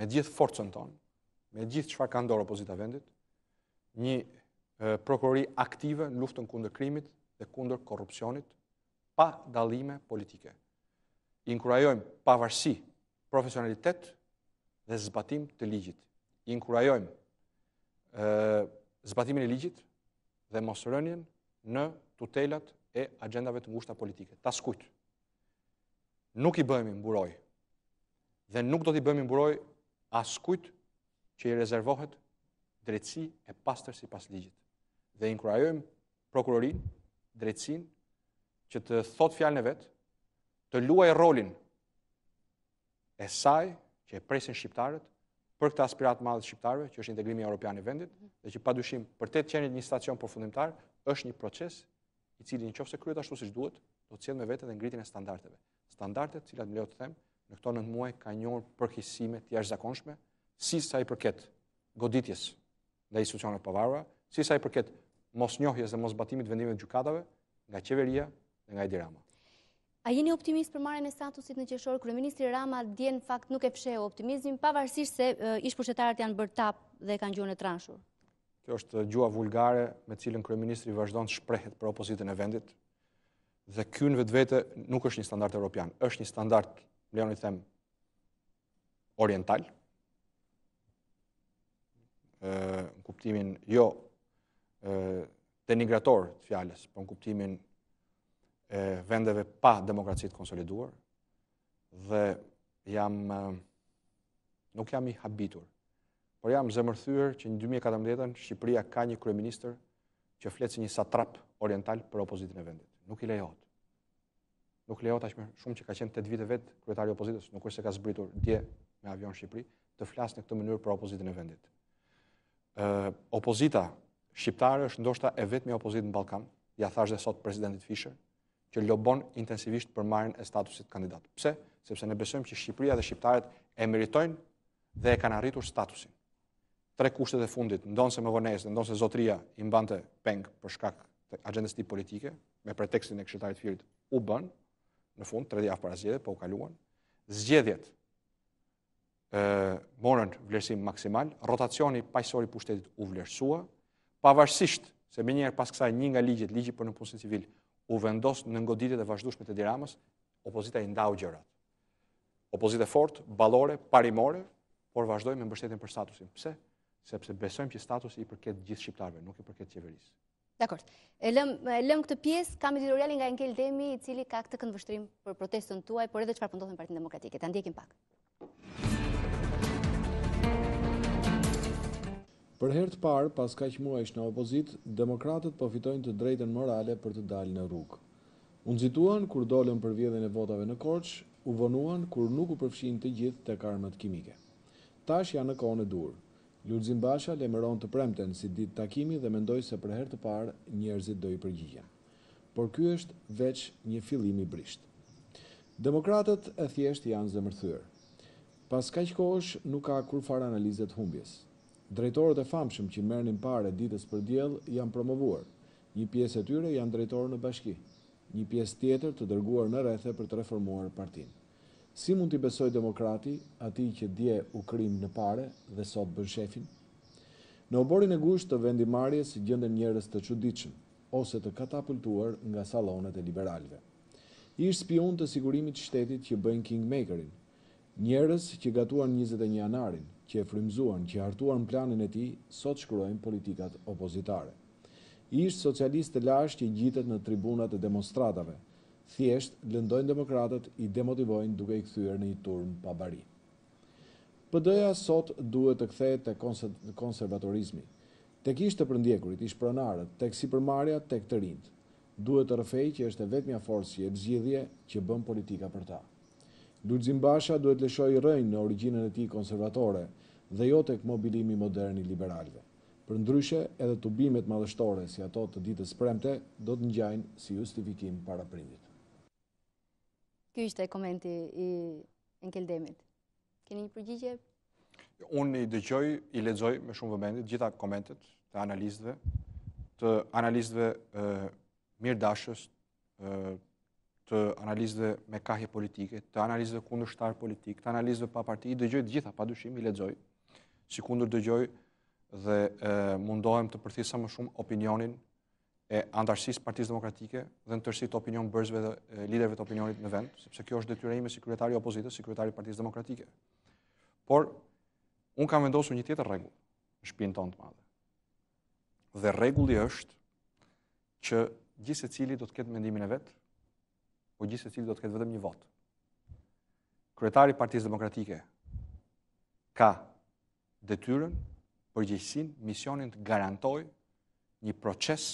me gjithë forcën tonë, me gjithë çfarë ka ndor opozita vendit, një prokurori aktive në luftën kundër krimit dhe kundër korupcionit, pa dalime politike. Inkurajojmë pavarësi, profesionalitet dhe zbatim të ligjit. Inkurajojmë zbatimin e ligjit dhe mosërënjen në tutelat e agendave të ngushta politike. Ta skujtë, nuk i bëjmë i mburoj dhe nuk do t'i bëjmë i mburoj askujtë që i rezervohet drejtësi e pastër si pas ligjit dhe inkurajojmë prokurorin, drejtsin, që të thot fjalën e vetë, të luaj rolin e saj që e presin shqiptarët për këtë aspirat madhë shqiptarëve që është integrimi e i e vendit dhe që padyshim për të të qenit një stacion përfundimtar është një proces i cili një qofë se kryet ashtu si që duhet po të cilë me vetë dhe ngritin e standardeve. Standarde të cilat me leo të them në këto 9 muaj ka njërë përkisime të jashtë si sa i përket goditjes dhe institucionet pavarua, si sa i përket mos njohjes dhe mos batimit vendimit gjukatave nga qeveria dhe nga edirama. A jeni optimist për marrën e statusit në qeshor, Kryeministri Rama djenë fakt nuk e fsheu optimizmin, pavarësisht se ishë përshetarët janë bërë tap dhe kanë gjuhën e transhur? Kjo është gjua vulgare me cilën Kryeministri Ministri të shprehet për opozitën e vendit dhe kynë vetë vete nuk është një standart europian, është një standart, leonit them, oriental, në kuptimin jo denigrator të fjales, për në kuptimin vendeve pa demokracit konsoliduar, dhe jam, nuk jam i habitur, por jam zemërthyër që në 2014-ën Shqipëria ka një kryeministër që fletë si një satrap oriental për opozitin e vendit. Nuk i lejot. Nuk lejot ashme shumë që ka qenë 8 vite vetë kryetari opozitës, nuk është se ka zbritur dje me avion Shqipëri, të flasë në këtë mënyrë për opozitin e vendit. Opozita Shqiptarë është ndoshta e me opozitë në Balkan, ja thash dhe sot presidentit Fischer, që lobon intensivisht për marrën e statusit kandidat. Pse? Sepse ne besojmë që Shqipëria dhe Shqiptarët e meritojnë dhe e kanë arritur statusin. Tre kushtet e fundit, ndonë se më vonesë dhe ndonë se zotria i mbante peng për shkak të agendës tip politike, me pretekstin e kështarit firit, u bën, në fund, tre djafë para zgjede, po u kaluan, zgjedhjet morën vlerësim maksimal, rotacioni pajësori pushtetit u vlerësua, pavarësisht se më njëherë pas kësaj një nga ligjet, ligji për në punësin civil, u vendos në ngoditit e vazhdueshme të Tiranës, opozita i ndau gjëra. Opozita fort, ballore, parimore, por vazhdoi me mbështetjen për statusin. Pse? Sepse besojmë që statusi i përket gjithë shqiptarëve, nuk i përket qeverisë. Dakor. E lëm e lëm këtë pjesë, kam editorialin nga Enkel Demi, i cili ka këtë këndvështrim për protestën tuaj, por edhe çfarë farë në Partinë Demokratike. Ta ndjekim pak. Për herë të parë, pas kaq muajsh në opozit, demokratët po fitojnë të drejtën morale për të dalë në rrugë. U nxituan kur dolën për vjedhjen e votave në korçë, u vonuan kur nuk u përfshin të gjithë tek armët kimike. Tash janë në kohën e dur. Lulzim Basha lemëron të premten si ditë takimi dhe mendoj se për herë të parë njerëzit do i përgjigjen. Por ky është veç një fillim i brisht. Demokratët e thjesht janë zemërthyrë. Pas kaq kohësh nuk ka kurfar analizet humbjes. Drejtorët e famshëm që mërnin pare ditës për djelë janë promovuar. Një piesë e tyre janë drejtorë në bashki. Një piesë tjetër të dërguar në rethe për të reformuar partin. Si mund t'i besoj demokrati ati që dje u krim në pare dhe sot bën shefin? Në oborin e gusht të vendimarje si gjende njërës të quditshëm, ose të katapultuar nga salonet e liberalve. Ishtë spion të sigurimit shtetit që bëjnë kingmakerin, njërës që gatuan 21 anarin, që e frymzuan, që hartuan planin e tij, sot shkruajn politikat opozitare. Ish socialistë të lashtë që gjitet në tribunat e demonstratave, thjesht lëndojnë demokratët i demotivojnë duke i kthyer në një turm pa bari. Pëdëja sot duhet të kthehet të konservatorizmi, të kishtë të përndjekurit, ish pronarët, të kësi përmarja, të këtërind. Duhet të rëfej që është e vetëmja forës që e zgjidhje që bën politika për ta. Lulzim Basha duhet lëshoj rëjnë në originën e ti konservatore dhe jo të këmobilimi moderni liberalve. Për ndryshe, edhe të bimet madhështore si ato të ditës premte do të njajnë si justifikim para prindit. Kjo ishte komenti i nkeldemit. Keni një përgjigje? Unë i dëgjoj, i ledzoj me shumë vëmendit gjitha komentet të analizve, të analizve mirë dashës, të analizëve me kahje politike, të analizëve kundërshtar politik, të analizëve pa parti, i dëgjoj gjitha, pa dushim, i ledzoj, si kundër dëgjoj dhe mundohem të përthisa më shumë opinionin e antarësis partiz demokratike dhe në tërsi të opinion bërzve dhe liderve të opinionit në vend, sepse kjo është detyre ime si kryetari opozitës, si kryetari partiz demokratike. Por, unë kam vendosu një tjetër regull, në shpinë tonë të madhe. Dhe regulli është që gjithë se cili do të ketë mendimin e vetë, po gjithë se cili do të këtë vetëm një votë. Kryetari Partisë Demokratike ka detyrën për gjithësin misionin të garantoj një proces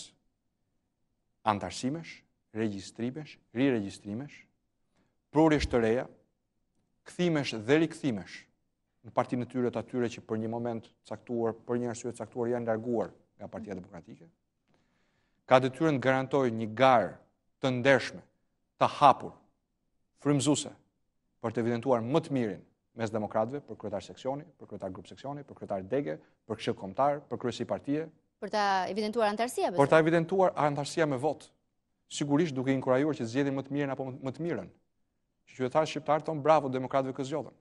antarësimesh, regjistrimesh, riregjistrimesh, prurisht të reja, këthimesh dhe rikëthimesh në partinë të tyre të atyre që për një moment caktuar, për një arsye caktuar janë larguar nga partia demokratike, ka detyrën të garantoj një garë të ndershme të hapur, frymëzuese për të evidentuar më të mirin mes demokratëve për kryetar seksioni, për kryetar grup seksioni, për kryetar dege, për këshill komtar, për kryesi partie, për ta evidentuar antarësia për jo? ta evidentuar antarësia me vot. Sigurisht duke inkurajuar që zgjedhin më të mirin apo më të mirën. Që qytetarët shqiptar tonë bravo demokratëve që zgjodhën.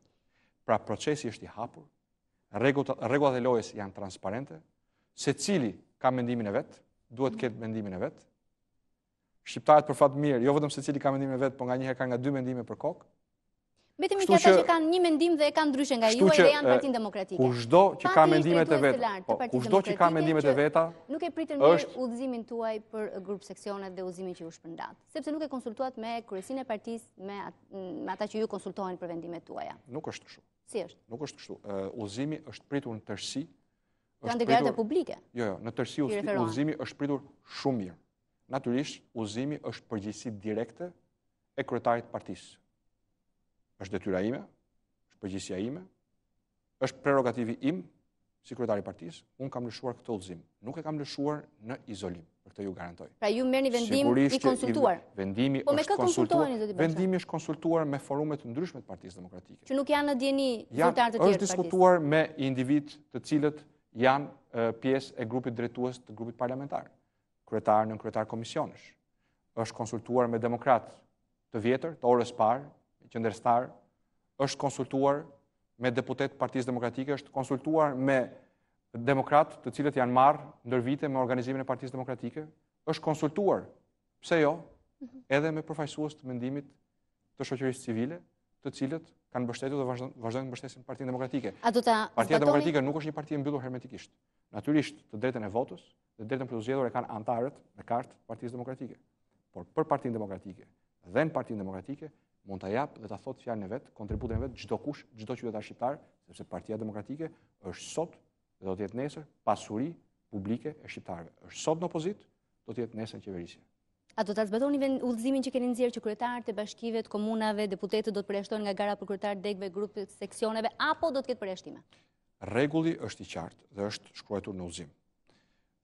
Pra procesi është i hapur, rregullat e lojës janë transparente, secili ka mendimin e vet, duhet të ketë mendimin e vet, shqiptarët për fat mirë, jo vetëm secili ka mendimin e vet, nga nganjëherë kanë nga dy mendime për kok. Vetëm ata që kanë një mendim dhe e kanë ndryshe nga ju dhe janë partinë demokratike. Kushdo që ka mendimet e vet, po, kushdo që ka mendimet e veta, nuk e pritër mirë udhëzimin tuaj për grup seksionet dhe udhëzimin që ju shpërndat, sepse nuk e konsultuat me kryesinë e partisë, me, ata që ju konsultohen për vendimet tuaja. Nuk është kështu. Si është? Nuk është kështu. Udhëzimi është pritur në tërsi. Janë publike. Jo, jo, në tërsi udhëzimi është pritur shumë mirë. Naturisht, uzimi është përgjithsi direkte e kryetarit partisë. është detyra ime, është përgjithsia ime, është prerogativi im si kryetari partisë, unë kam lëshuar këtë uzim. Nuk e kam lëshuar në izolim, këtë ju garantoj. Pra ju merë një vendim i konsultuar. I vendimi po është me konsultuar, konsultuar, vendimi është konsultuar me forumet të ndryshme të partisë demokratike. Që nuk janë në djeni kretarit të tjerë është diskutuar partisë. me individ të cilët janë pjesë e grupit drejtues të grupit kryetar në kryetar komisionesh. është konsultuar me demokratë të vjetër, të orës parë, qendëstar, është konsultuar me deputet të Partisë Demokratike, është konsultuar me demokratë të cilët janë marë ndër vite me organizimin e Partisë Demokratike, është konsultuar. Pse jo? Mhm. Edhe me përfaqësues të mendimit të shoqërisë civile, të cilët kanë mbështetur dhe vazhdojnë të mbështesin Partinë Demokratike. Partia Demokratike nuk është një parti e mbyllur hermetikisht. Natyrisht të drejtën e votës dhe drejtën për të zgjedhur e kanë antarët me kartë Partisë Demokratike. Por për Partinë Demokratike dhe në Partinë Demokratike mund ta jap dhe ta thotë fjalën e vet, kontributin e vet çdo kush, çdo qytetar shqiptar, sepse Partia Demokratike është sot dhe do të jetë nesër pasuri publike e shqiptarëve. Është sot në opozit, do të jetë nesër qeverisje. A do të zbatoni vend udhëzimin që keni nxjerrë që kryetarët e bashkive, të komunave, deputetët do të përjashtojnë nga gara për kryetar degëve, grupeve seksioneve apo do të ketë përjashtime? regulli është i qartë dhe është shkruar në uzim.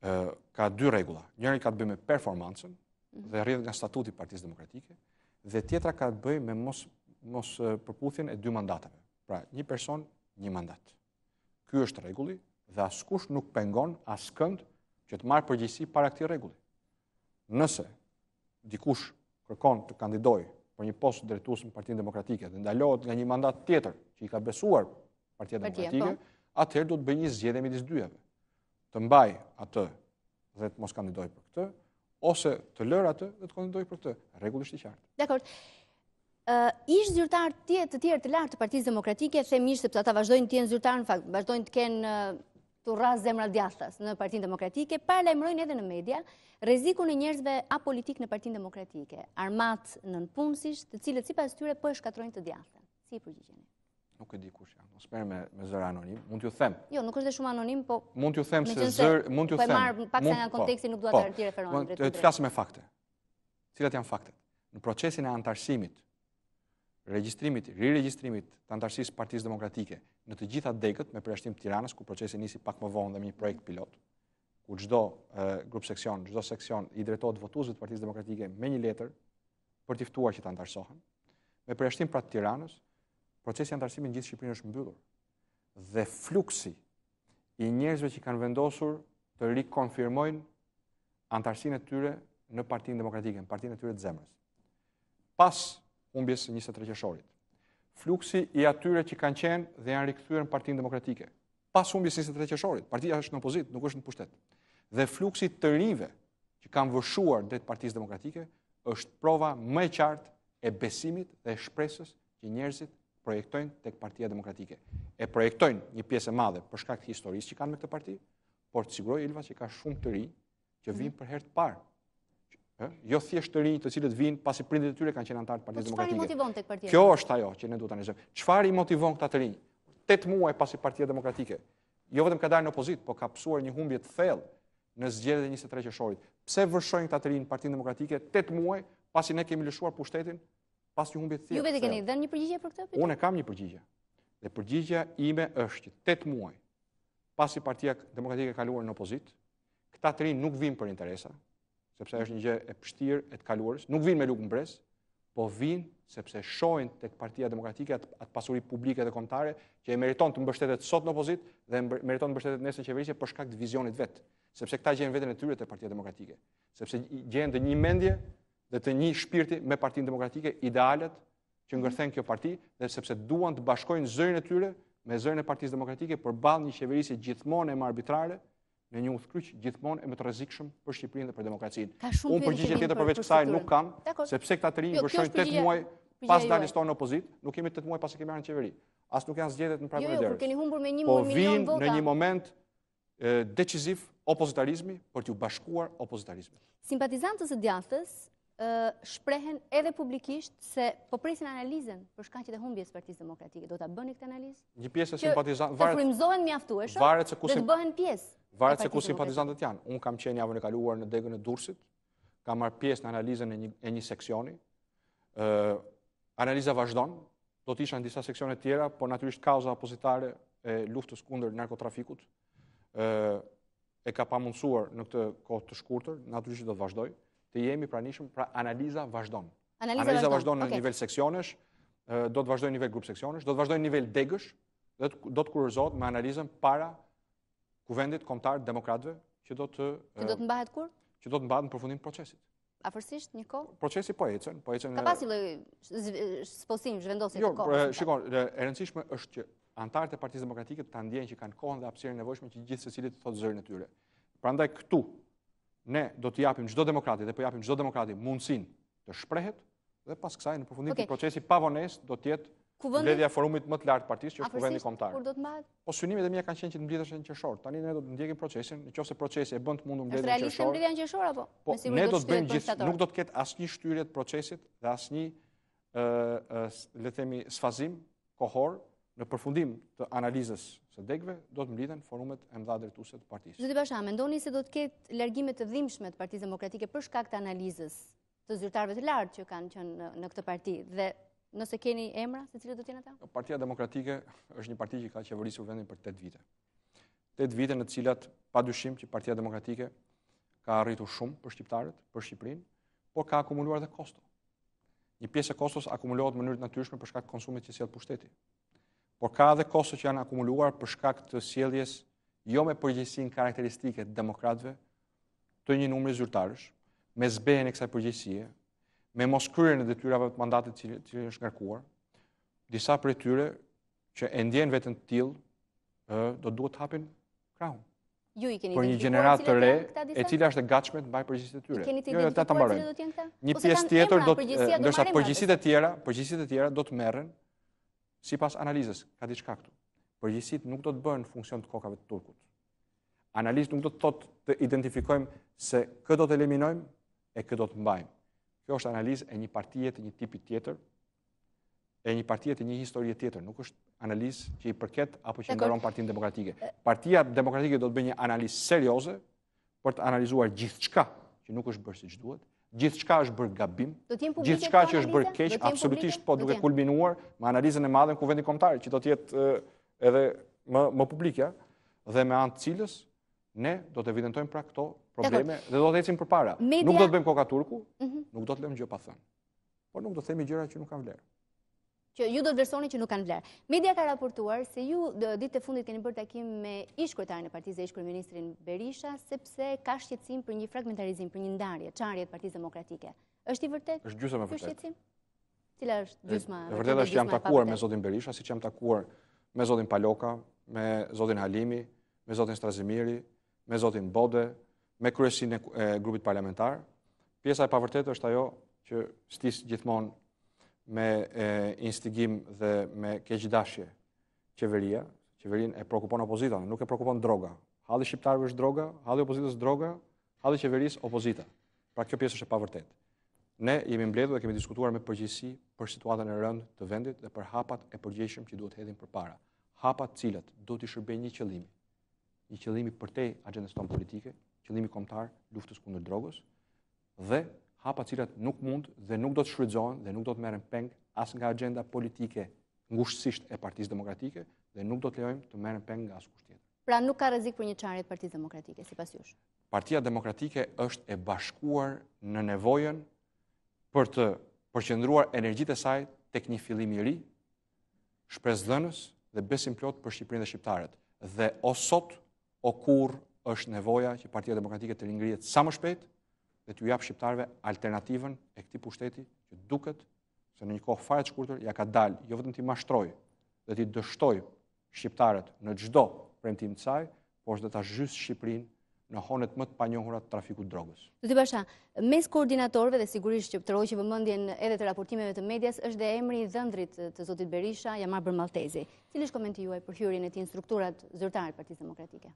Ë ka dy rregulla. Njëri ka të bëjë me performancën mhm. dhe rrjedh nga statuti i Partisë Demokratike dhe tjetra ka të bëjë me mos mos përputhjen e dy mandatave. Pra, një person, një mandat. Ky është rregulli dhe askush nuk pengon askënd që të marë përgjegjësi para këtij rregulli. Nëse dikush kërkon të kandidojë për një postë drejtues në Partinë Demokratike dhe ndalohet nga një mandat tjetër që i ka besuar Partia po. Demokratike, Partia, atëherë do të bëj një zgjedhje midis dyjave. Të mbaj atë dhe të mos kandidoj për këtë, ose të lër atë dhe të kandidoj për këtë, rregullisht i qartë. Dakor. ishtë ish zyrtar të të tjerë të lartë të Partisë Demokratike, themisht ish sepse ata vazhdojnë të jenë zyrtar në fakt, vazhdojnë të kenë të rras zemra djathtas në Partinë Demokratike, par lajmërojnë edhe në media rrezikun e njerëzve apolitik në Partinë Demokratike, armat nën punësisht, të cilët sipas tyre po e shkatrojnë të djathtën. Si i përgjigjeni? nuk e di kush janë. Mos merr me me zëra anonim. Mund t'ju them. Jo, nuk është dhe shumë anonim, po Mund t'ju them se zër, mund t'ju them. Po e marr paksa nga po, konteksti, nuk dua të arti referon drejt. Po, të flas me fakte. Cilat janë faktet? Në procesin e antarësimit, regjistrimit, riregjistrimit të antarësisë Partisë Demokratike në të gjitha degët me përjashtim të Tiranës, ku procesi nisi pak më vonë dhe me një projekt pilot ku çdo grup seksion, çdo seksion i drejtohet votuesve të Partisë Demokratike me një letër për të ftuar që të antarsohen. Me përjashtim pra të Tiranës, Procesi antarësimi në gjithë Shqipërinë është mbyllur. Dhe fluksi i njerëzve që kanë vendosur të rikonfirmojnë antarësinë e tyre në Partinë Demokratike, në Partinë e tyre të zemrës. Pas humbjes së 23 qershorit, fluksi i atyre që kanë qenë dhe janë rikthyer në Partinë Demokratike, pas humbjes së 23 qershorit, partia është në opozit, nuk është në pushtet. Dhe fluksi i të rinjve që kanë vëshuar drejt Partisë Demokratike është prova më e qartë e besimit dhe shpresës që njerëzit projektojnë tek Partia Demokratike. E projektojnë një pjesë e madhe për shkak të historisë që kanë me këtë parti, por të siguroj Ilva që ka shumë të ri që vinë mhm. për herë të parë. Jo thjesht të ri të cilët vinë pasi prindit e tyre kanë qenë antar të Partia Demokratike. Po çfarë i motivon tek Partia? Kjo është ajo që ne duhet ta nisim. Çfarë i motivon këta të rinj? 8 muaj pasi Partia Demokratike jo vetëm ka darë në opozit, por ka psuar një humbje të thellë në zgjedhjet e 23 qershorit. Pse vërshojnë këta të rinj Partinë Demokratike 8 muaj pasi ne kemi lëshuar pushtetin pas një humbje të thjeshtë. Ju vetë keni dhënë një përgjigje për këtë pyetje? Unë kam një përgjigje. Dhe përgjigja ime është që 8 muaj pas i Partia Demokratike kaluar në opozit, këta të nuk vinë për interesa, sepse është një gjë e pështirë e të kaluarës, nuk vinë me lukë mbres, po vinë sepse shohin tek Partia Demokratike atë, atë pasuri publike dhe kontare që e meriton të mbështetet sot në opozit dhe meriton të mbështetet nesër qeverisje për shkak të vizionit vet, sepse këta gjejnë veten e tyre të Partia Demokratike, sepse gjejnë një mendje dhe të një shpirti me partinë demokratike idealet që ngërthen kjo parti dhe sepse duan të bashkojnë zërin e tyre me zërin e partisë demokratike për balë një qeverisi gjithmonë e më arbitrare në një uthkryq gjithmonë e më të rezikshëm për Shqipërinë dhe për demokracinë. Unë përgjigje tjetër përveç kësaj nuk kam, sepse këta të rinjë vërshojnë 8 muaj pas të istonë në opozit, nuk kemi 8 muaj pas e kemi arën qeveri. As nuk janë zgjedet në jo, jo, Po në një moment opozitarizmi për t'ju bashkuar Simpatizantës e djathës shprehen edhe publikisht se po presin analizën për shkaqet e humbjes së Partisë Demokratike. Do ta bëni këtë analizë? Një pjesë e simpatizantëve varet. Frymzohen mjaftueshëm. Varet se dhe të bëhen pjesë. Varet se ku simpatizantët janë. Un kam qenë javën e kaluar në degën e Durrësit. Kam marr pjesë në analizën e një, seksioni. ë Analiza vazhdon. Do të isha në disa seksione tjera, por natyrisht kauza opozitare e luftës kundër narkotrafikut ë e ka pamundsuar në këtë kohë të shkurtër, natyrisht do të vazhdoj të jemi pra pra analiza vazhdon. Analiza vazhdon në nivel seksionesh, do të vazhdoj në nivel grupë seksionesh, do të vazhdoj në nivel degësh, do të kurëzot me analizën para kuvendit komtarë demokratëve që do të... Që do të mbahet kur? Që do të mbahet në përfundim procesit. A përsisht një kohë? Procesi po e cënë, po, jo, po e cënë... Ka pasi lëjë sposim, zhvendosit të kohë? Jo, shikon, e rëndësishme është që antartë e partijës demokratikët të ndjenë që kanë kohën dhe apsirën nevojshme që gjithë se cilit të thotë zërën e tyre. Pra ndaj këtu, ne do të japim çdo demokrati dhe po japim çdo demokrati mundsinë të shprehet dhe pas kësaj në përfundim okay. procesi pa vonesë do të jetë Kuvendi mbledhja e forumit më të lartë partisë që është kuvendi kombëtar. Kur do të Po synimet e mia kanë qenë që të mbledhesh në qershor. Tani ne do të ndjekim procesin, nëse procesi e bën të mundu mbledhjen në qershor. Ne realizojmë mbledhjen në qershor apo? Po ne do të bëjmë gjithë, nuk do të ketë asnjë shtyrje të procesit dhe asnjë ë ë le të themi sfazim kohor në përfundim të analizës Së degve do të mbliden forumet e mdha drejtuse të partisë. Zëti Basha, mendoni se do të ketë lërgimet të dhimshme të partisë demokratike për shkak të analizës të zyrtarve të lartë që kanë qënë në këtë parti, dhe nëse keni emra, se cilë do t'jene ta? Partia demokratike është një parti që ka qeverisur vendin për 8 vite. 8 vite në cilat, pa dyshim që partia demokratike ka arritur shumë për Shqiptarët, për Shqiprin, por ka akumuluar dhe kosto. Një piesë e kostos akumulohet mënyrët natyrshme për shkak konsumit që sjellë pushtetit por ka edhe kosto që janë akumuluar për shkak të sjelljes jo me përgjegjësin karakteristike të demokratëve të një numri zyrtarësh, me zbehen e kësaj përgjegjësie, me mos kryerjen e detyrave të mandatit që cilë, është ngarkuar, disa prej tyre që e ndjen veten të tillë, ë do duhet të hapin krahun. Ju i keni për një gjeneratë të re, e cila është e gatshme të mbajë përgjegjësitë e tyre. Jo, ata jo, ta mbarojnë. Një pjesë tjetër do të ndërsa përgjegjësitë e tjera, përgjegjësitë e tjera do të merren Si pas analizës, ka diçka këtu, Përgjësit nuk do të bërë në funksion të kokave të turkut. Analizë nuk do të të identifikojmë se këtë do të eliminojmë e këtë do të mbajmë. Kjo është analizë e një partije të një tipi tjetër, e një partije të një historie tjetër. Nuk është analizë që i përket apo që i ndëronë partijin demokratike. Partija demokratike do të bërë një analizë serioze për të analizuar gjithë qka që nuk është bërë si që duhet gjithë qka është bërë gabim, gjithë qka që është bërë keqë, absolutisht po duke kulminuar me analizën e madhe në kuvendin komtarë, që do tjetë edhe më publikja, dhe me antë cilës, ne do të evidentojmë pra këto probleme dhe do të ecim për para. Nuk do të bëjmë koka turku, mhm. nuk do të lëmë gjë pa thënë, por nuk do të themi gjëra që nuk kam vlerë që ju do të vlerësoni që nuk kanë vlerë. Media ka raportuar se ju ditë të fundit keni bërë takim me ish kërëtarën e partizë e ish ministrin Berisha, sepse ka shqecim për një fragmentarizim, për një ndarje, qarjet të partizë demokratike. Êshtë i vërtet? Êshtë gjusë me vërtet. Cila është gjusë me vërtet? E vërtet është që jam takuar me Zodin Berisha, si që jam takuar me Zodin Paloka, me Zodin Halimi, me Zodin Strazimiri, me Zotin Bode, me kryesin e grupit parlamentar. Pjesa e pavërtet është ajo që stisë gjithmonë me instigim dhe me keqdashje qeveria, qeverin e prokupon opozita, nuk e prokupon droga. Halli shqiptarëve është droga, halli opozitës droga, halli qeverisë opozita. Pra kjo pjesë është e pavërtetë. Ne jemi mbledhur dhe kemi diskutuar me përgjithësi për situatën e rëndë të vendit dhe për hapat e përgjeshëm që duhet hedhin përpara. Hapat cilët do të shërbejnë një qëllim, një qëllimi i përtej agjendës tonë politike, qëllimi kombëtar luftës kundër drogës dhe hapa cilat nuk mund dhe nuk do të shfrytëzohen dhe nuk do të meren peng as nga agenda politike ngushësisht e Partisë Demokratike dhe nuk do të lejojmë të meren peng nga askush tjetër. Pra nuk ka rrezik për një çarrje të Partisë Demokratike sipas jush. Partia Demokratike është e bashkuar në nevojën për të përqendruar energjitë e saj tek një fillim i ri, shpresdhënës dhe besim plot për Shqipërinë dhe shqiptarët. Dhe o sot o kur është nevoja që Partia Demokratike të ringrihet sa më shpejt dhe të japë shqiptarve alternativën e këti pushteti që duket se në një kohë fare të shkurtër ja ka dalë, jo vetëm t'i mashtroj dhe t'i dështoj shqiptarët në gjdo premtim të saj, por është dhe t'a zhys Shqiprin në honet më të panjohurat trafikut drogës. Dhe të basha, mes koordinatorve dhe sigurisht që pëtëroj që vëmëndjen edhe të raportimeve të medjas, është dhe emri i dhëndrit të Zotit Berisha, Jamar Bërmaltezi. Cilë është komenti juaj për hyurin e ti në strukturat Partisë Demokratike?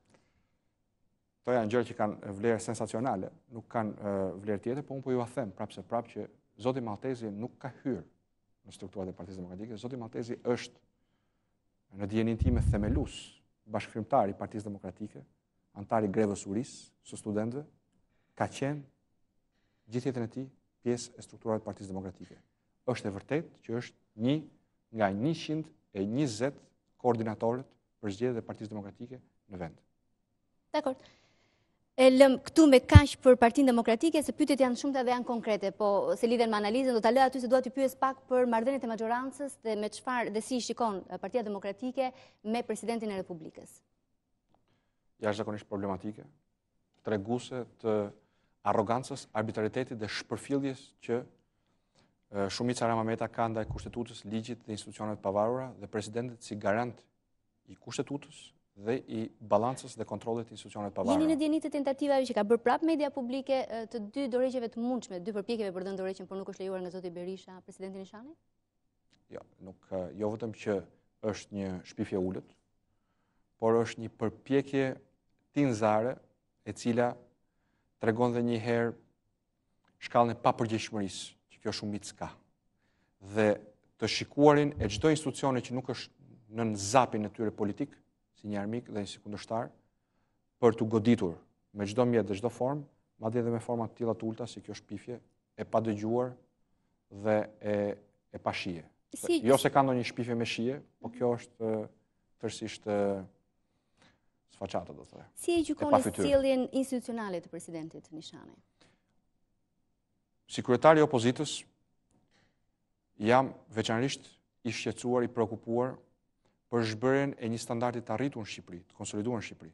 Këto janë gjërë që kanë vlerë sensacionale, nuk kanë vlerë tjetër, po un po ju a them prapse prap që Zoti Maltezi nuk ka hyrë në strukturat e Partisë Demokratike. Zoti Maltezi është në dijenin time themelus, bashkëfirmtari i Partisë Demokratike, antar i grevës uris, së studentëve, ka qenë gjithë jetën e tij pjesë e strukturave të Partisë Demokratike. Është e vërtetë që është një nga 120 koordinatorët për zgjedhjet e Partisë Demokratike në vend. Dakor e lëm këtu me kash për partin Demokratike, se pyetjet janë shumëta dhe janë konkrete, po se lidhen me analizën, do ta lë aty se dua t'i pyes pak për marrëdhëniet e majorancës dhe me çfarë dhe si shikon Partia Demokratike me presidentin e Republikës. Jashtëzakonisht problematike, treguese të arrogancës, arbitraritetit dhe shpërfilljes që shumica Rama Meta ka ndaj kushtetutës, ligjit dhe institucionet pavarura dhe presidentit si garant i kushtetutës dhe i balancës dhe kontrolit institucionet pavarë. Jeni në djenit të tentativave që ka bërë prap media publike të dy doreqeve të mundshme, dy përpjekjeve për dhënë doreqen, por nuk është lejuar nga Zoti Berisha, presidentin Shani? Jo, nuk, jo vëtëm që është një shpifje ullët, por është një përpjekje tinzare e cila të regon dhe një herë shkallën e papërgjeshmëris, që kjo shumit s'ka, dhe të shikuarin e gjdoj institucionet që nuk është në zapin e tyre politikë, si një armik dhe një si kundështar, për të goditur me gjdo mjetë dhe gjdo formë, ma dhe dhe me format tila të ulta, si kjo shpifje, e pa dëgjuar dhe e pa shie. Jo se ka ndo një shpifje me shie, po kjo është tërsisht së faqatë, do të dhe. Si e gjukon në stilin institucionalit të presidentit Nishane? Si kuretari opozitës, jam veçanrisht i shqecuar, i prokupuar për zhbërjen e një standartit të arritur në Shqipëri, të konsoliduar në Shqipëri,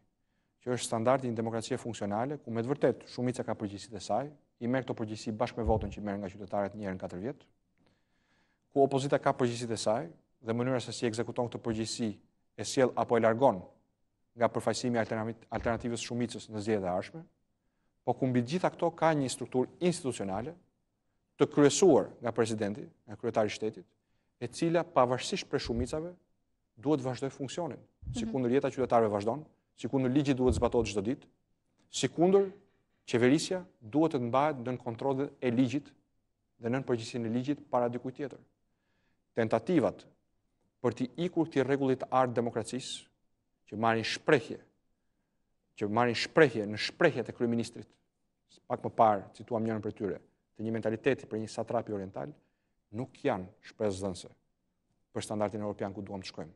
që është standardi në demokracie funksionale, ku me të vërtet shumica ka përgjësit e saj, i merë këto përgjësi bashkë me votën që i merë nga qytetarët njërë në 4 vjetë, ku opozita ka përgjësit e saj, dhe mënyra se si ekzekuton këtë përgjësi e siel apo e largon nga përfajsimi alternativës shumicës në zjedhe arshme, po ku mbi gjitha këto ka një struktur institucionale të kryesuar nga presidenti, nga kryetari shtetit, e cila pavarësisht për shumicave duhet të vazhdoj funksionin. Sekondër mhm. jeta e qytetarëve vazhdon, sikundër ligji duhet zbatohet çdo ditë. kundër qeverisja duhet të mbahet nën kontrollin e ligjit dhe nën përgjegjësinë e ligjit para dikujt tjetër. Tentativat për të ikur ti rregullit art demokracisë që marrin shprehje, që marrin shprehje në shprehjet e kryeministrit, pak më parë cituam njërin për tyre, të një mentaliteti për një satrapi oriental, nuk janë shpresë për standardin Europian ku duham të shkojmë.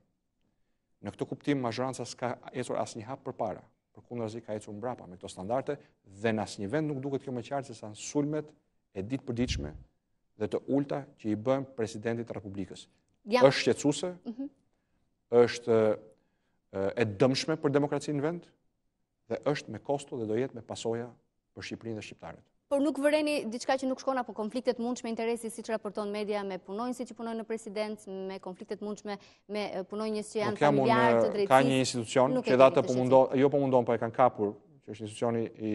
Në këtë kuptim, mazhranca s'ka ecur asë një hapë për para, për ka ecur mbrapa me këto standarte, dhe në asë një vend nuk duke të kjo më qartë, se sa në sulmet e ditë për ditëshme dhe të ulta që i bëjmë presidentit Republikës. Êshtë qëtësuse, është mhm. e dëmshme për demokracinë vend, dhe është me kosto dhe do jetë me pasoja për Shqipërinë dhe Shqiptarët. Por nuk vëreni diçka që nuk shkon apo konfliktet mundshme interesi si që raporton media me punojnë si që punojnë në presidencë, me konfliktet mundshme me punojnë njës që janë familjarë të drejtësit. Ka një institucion që e data jo po mundon, pa po e kanë kapur, që është institucioni i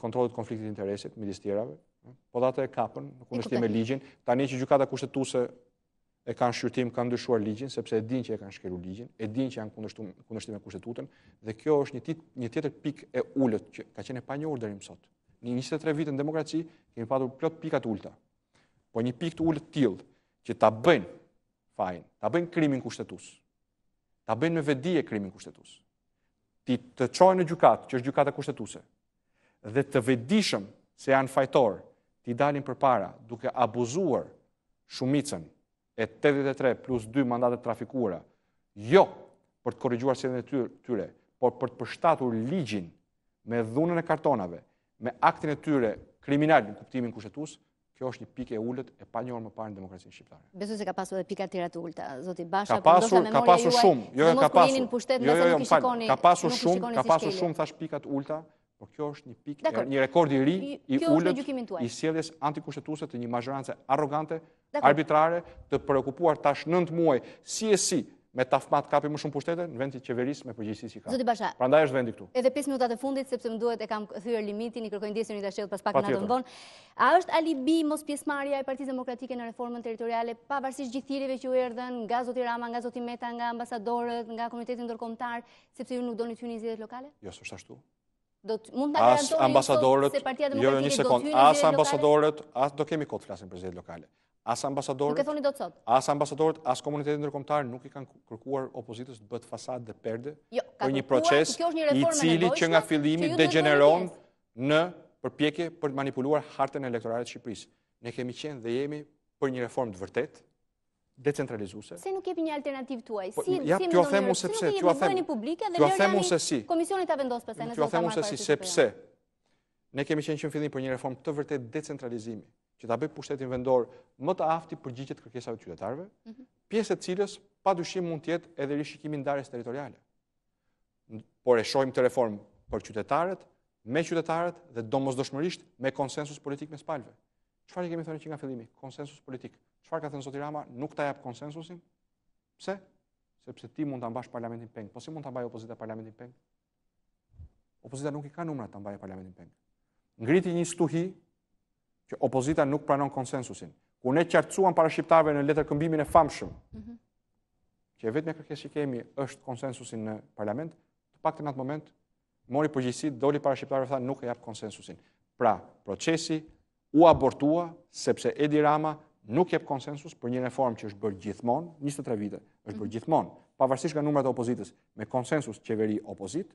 kontrolit konfliktet interesit, midis tjerave, hm? po data e kapën, në kundështi me ligjin, tani që gjukata kushtetuse e kanë shqyrtim, kanë ndryshuar ligjin, sepse e din që e kanë shkeru ligjin, e din që janë kundështi me kushtetutën, dhe kjo është një tjetër pik e ullët që ka qene pa një urderim sotë një 23 vitë në demokraci, kemi patur plot pikat ullëta. Po një pikë të tildë që ta bëjnë fajnë, ta bëjnë krimin kushtetus, ta bëjnë me vedije krimin kushtetus, ti të qojnë në gjukatë, që është gjukatë e kushtetuse, dhe të vedishëm se janë fajtorë, ti dalin për para duke abuzuar shumicën e 83 plus 2 mandatet trafikura, jo për të korriguar sjetën e tyre, por për të përshtatur ligjin me dhunën e kartonave, me aktin e tyre kriminal në kuptimin kushtetues, kjo është një pikë e ulët e pa njohur më parë në demokracinë shqiptare. Besoj se ka pasur edhe pika të tjera të ulta, zoti Basha, ka po pasur ka pasur shumë, jo ka pasur. Jo, jo, jo, ka pasur shumë, ka pasur shumë thash pikat të ulta, por kjo është një pikë, një rekord i ri i ulët i sjelljes antikushtetuese të një mazhorance arrogante, arbitrare, të shqetësuar tash 9 muaj, si e si me tafmat kapi më shumë pushtete në vendit qeveris me përgjithsi si ka. Zoti Basha, është vendi këtu. Edhe 5 minutat e fundit, sepse më duhet e kam thyrë limitin, i kërkoj ndjesë një dashilë pas pak në atë vonë, A është alibi mos pjesmarja e partiz demokratike në reformën teritoriale, pa varsisht gjithirive që u erdhen nga Zoti Rama, nga Zoti Meta, nga ambasadorët, nga Komitetin dërkomtar, sepse ju nuk do një të një zidhet lokale? Jo, së është ashtu. Do të mund të garantojnë se partia jo, jo, demokratike do të hyrë në zidhet lokale? As ambasadorët, do kemi kod flasin për zidhet lokale. As ambasadorët... Nuk e thoni do të sot. As ambasadorët, as komunitetin nërkomtarë nuk i kanë kërkuar opozitës të bëtë fasat dhe perde jo, për një proces i cili që nga filimi degeneron në përpjekje për të manipuluar hartën e elektoralet Shqipëris. Ne kemi qenë dhe jemi për një reform të vërtet, decentralizuse. Se nuk jepi një alternativ të uaj? Po, ja, të se pse, të uathemu se si. Të uathemu se si. Komisionit në për të të të të të të që ta bëj pushtetin vendor më të afti përgjigjet kërkesave të qytetarëve, mhm. pjesë e cilës padyshim mund të jetë edhe rishikimi ndarjes territoriale. Por e shohim këtë reformë për qytetarët, me qytetarët dhe domosdoshmërisht me konsensus politik me spalve. Çfarë kemi thënë që nga fillimi? Konsensus politik. Çfarë ka thënë Zoti Rama? Nuk ta jap konsensusin. Pse? Sepse ti mund ta mbash parlamentin peng, po si mund ta mbaj opozita parlamentin peng? Opozita nuk i ka numrat ta mbajë parlamentin peng. Ngriti një stuhi që opozita nuk pranon konsensusin. Ku ne qartësuan para shqiptarëve në letër këmbimin e famshëm, mm -hmm. që e vetë me që kemi është konsensusin në parlament, të pak të në atë moment, mori përgjësi, doli para shqiptarëve tha nuk e japë konsensusin. Pra, procesi u abortua, sepse Edi Rama nuk jep konsensus për një reform që është bërë gjithmonë, 23 vite, është bërë mhm. gjithmonë, pavarësisht nga numrat e opozitës, me konsensus qeveri opozit,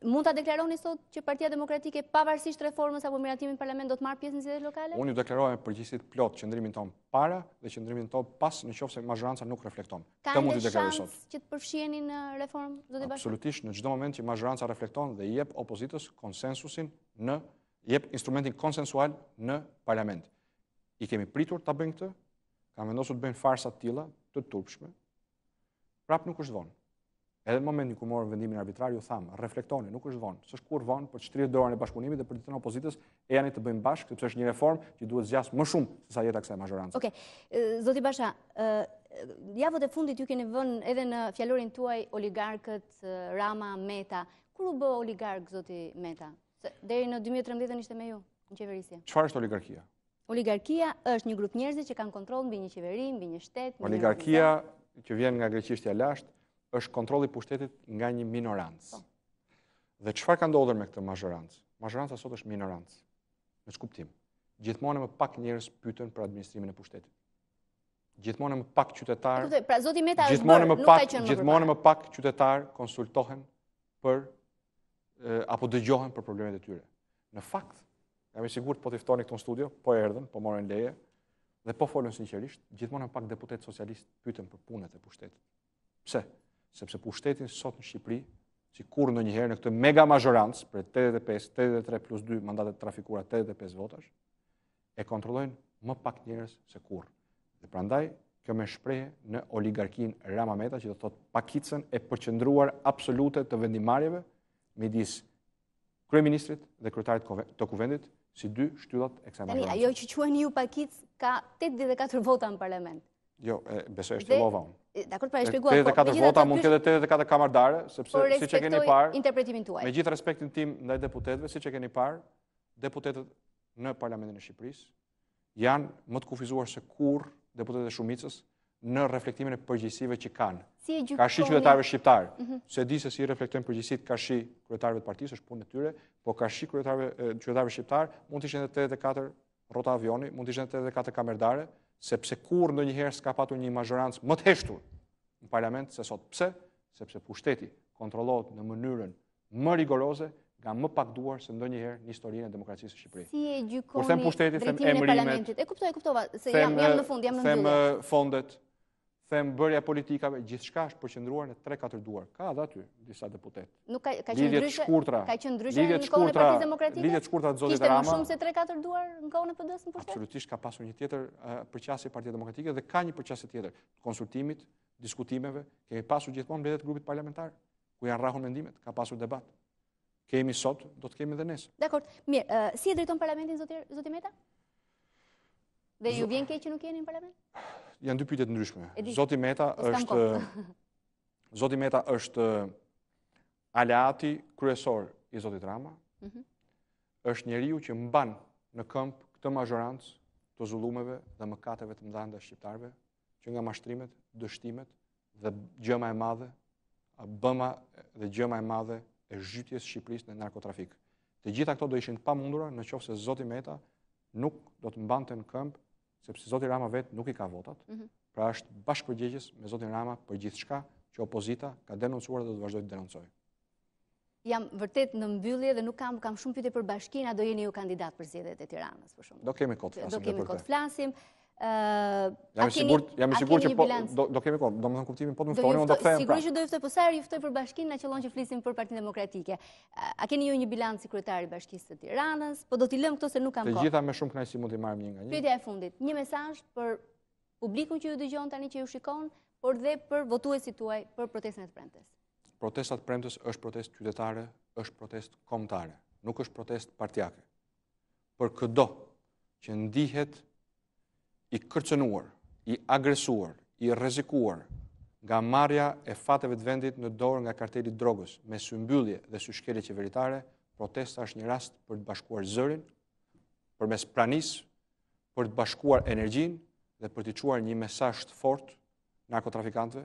Mund të deklaroni sot që partia demokratike pavarësisht reformës apo miratimin parlament do të marrë pjesë në zhjetet lokale? Unë ju deklarojme përgjësit plot qëndrimin tonë para dhe qëndrimin tonë pas në qofë se mazhëranca nuk reflekton. Ka në dhe shansë që të përfshjeni në reformë? Absolutisht në gjithë moment që mazhëranca reflekton dhe jep opozitës konsensusin në, jep instrumentin konsensual në parlament. I kemi pritur të bëjnë këtë, ka vendosu të bëjnë farsat tila të turpshme, prapë nuk është vonë. Edhe në momentin ku morën vendimin arbitrar, ju tham, reflektoni, nuk është vonë. S'është kur vonë për të shtrirë dorën e bashkëpunimit dhe për ditën opozitës e janë të bëjmë bashkë, sepse është një reformë që duhet zgjas më shumë se sa jeta kësaj majorancë. Okej. Zoti Basha, javët e fundit ju keni vënë edhe në fjalorin tuaj oligarkët Rama Meta. Kur u bë oligark zoti Meta? Deri në 2013-ën ishte me ju në qeverisje. Çfarë është oligarkia? Oligarkia është një grup njerëzi që kanë kontroll mbi një qeveri, mbi një shtet. Mbi oligarkia që vjen nga greqishtja lashtë, është kontrolli i pushtetit nga një minorancë. Dhe çfarë ka ndodhur me këtë majorancë? Majoranca sot është minorancë në kuptim. Gjithmonë më pak njerëz pyetën për administrimin e pushtetit. Gjithmonë më pak qytetarë, pra zoti Meta është gjithmonë më pak, gjithmonë më pak qytetarë konsultohen për apo dëgjohen për problemet e tyre. Në fakt, jam i sigurt po tiftoni këtë këtu në studio, po erdhën, po morën leje dhe po folën sinqerisht, gjithmonë më pak deputet socialistë pyetën për punët e pushtetit. Pse? sepse pushtetin sot në Shqipëri, si kur në njëherë në këtë mega majorancë, për 85, 83 plus 2 mandatet trafikura, 85 votash, e kontrollojnë më pak njerës se kur. Dhe prandaj, kjo me shprehe në oligarkin Rama Meta, që do thot pakicën e përqëndruar absolute të vendimarjeve, me disë dhe kryetarit të kuvendit, si dy shtyllat e kësa majorancë. Ajo që quajnë ju pakicë, ka 84 vota në parlament. Jo, e, besoj është lova unë. Dakor, pra e shpjegova. Po, edhe katër vota mund të ketë edhe kamardare, sepse po, si siç e keni parë, interpretimin tuaj. Me gjithë respektin tim ndaj deputetëve, siç e keni parë, deputetët në Parlamentin e Shqipërisë janë më të kufizuar se kur deputetët e shumicës në reflektimin e përgjegjësive që kanë. Ka shi qytetarëve shqiptar. Mhm. Se di se si reflektojnë përgjegjësit ka shi kryetarëve të partisë, është punë e tyre, po ka shi kryetarëve shqiptar, mund të ishin 84 rrota avioni, mund të ishin 84 kamerdare, sepse kur në njëherë s'ka patu një mazhorancë më të heshtur në parlament, se sot pse, sepse pushteti kontrolot në mënyrën më rigoroze, nga më pak duar se ndo njëherë një historinë e demokracisë Shqipëri. Si e gjykoni drejtimin e parlamentit? E kuptoj, e kuptova, se jam në fund, jam në mbyllë. Them uh, fondet, them bërja politikave, gjithçka është përqendruar në 3-4 duar. Ka dhe aty disa deputet. Nuk ka ka shkurtra, ka qenë ndryshe në kohën e Partisë Demokratike. Lidhjet shkurtra të Zotit Rama. Ishte më shumë se 3-4 duar në kohën e pd në pushtet. Absolutisht ka pasur një tjetër përqasje Partia Demokratike dhe ka një përqasje tjetër konsultimit, diskutimeve, kemi pasur gjithmonë mbledhje grupit parlamentar ku janë rrahur mendimet, ka pasur debat. Kemi sot, do të kemi edhe nesër. Dakor. Mirë, si e drejton parlamentin zotir, zoti Meta? Dhe ju vjen keq që nuk jeni në parlament? Janë dy pyetje të ndryshme. Zoti Meta është Zoti Meta është eh, aleati kryesor i Zotit Rama. është mhm. njeri Është njeriu që mban në këmpë këtë majorancë të zullumeve dhe mëkateve të mëdha ndaj shqiptarëve, që nga mashtrimet, dështimet dhe gjëma e madhe, bëma dhe gjëma e madhe e zhytjes Shqipërisë në narkotrafik. Të gjitha këto do ishin pamundura në qofë se Zoti Meta nuk do të mbante në këmpë sepse Zoti Rama vetë nuk i ka votat, mhm. pra është bashkëpërgjegjës me Zotin Rama për gjithë shka që opozita ka denoncuar dhe do të vazhdoj të denoncoj. Jam vërtet në mbyllje dhe nuk kam, kam shumë pyte për bashkina, do jeni ju kandidat për zjedet e tiranës, për shumë. Do kemi kod flasim do kemi dhe për të. flasim. Te. Uh, jam i sigur, jam i sigur që po, do do kemi kohë, do më thon kuptimin, po të më thoni, unë do kthehem. Sigurisht që do ju po sa herë ju për bashkinë, na qëllon që flisim për Partinë Demokratike. a keni ju një bilanc si kryetari i Bashkisë së Tiranës? Po do t'i lëm këto se nuk kam kohë. Të gjitha me shumë kënaqësi mund t'i marrim një nga një. Pyetja e fundit, një mesazh për publikun që ju dëgjon tani që ju shikon, por dhe për votuesit tuaj për protestën e premtes. Protesta e premtes është protestë qytetare, është protestë kombëtare, nuk është protestë partiake. Për këdo që ndihet i kërcenuar, i agresuar, i rezikuar nga marja e fateve të vendit në dorë nga kartelit drogës me sëmbyllje dhe së shkele qeveritare, protesta është një rast për të bashkuar zërin, për mes pranis, për të bashkuar energjin dhe për të quar një mesasht të fort narkotrafikantve,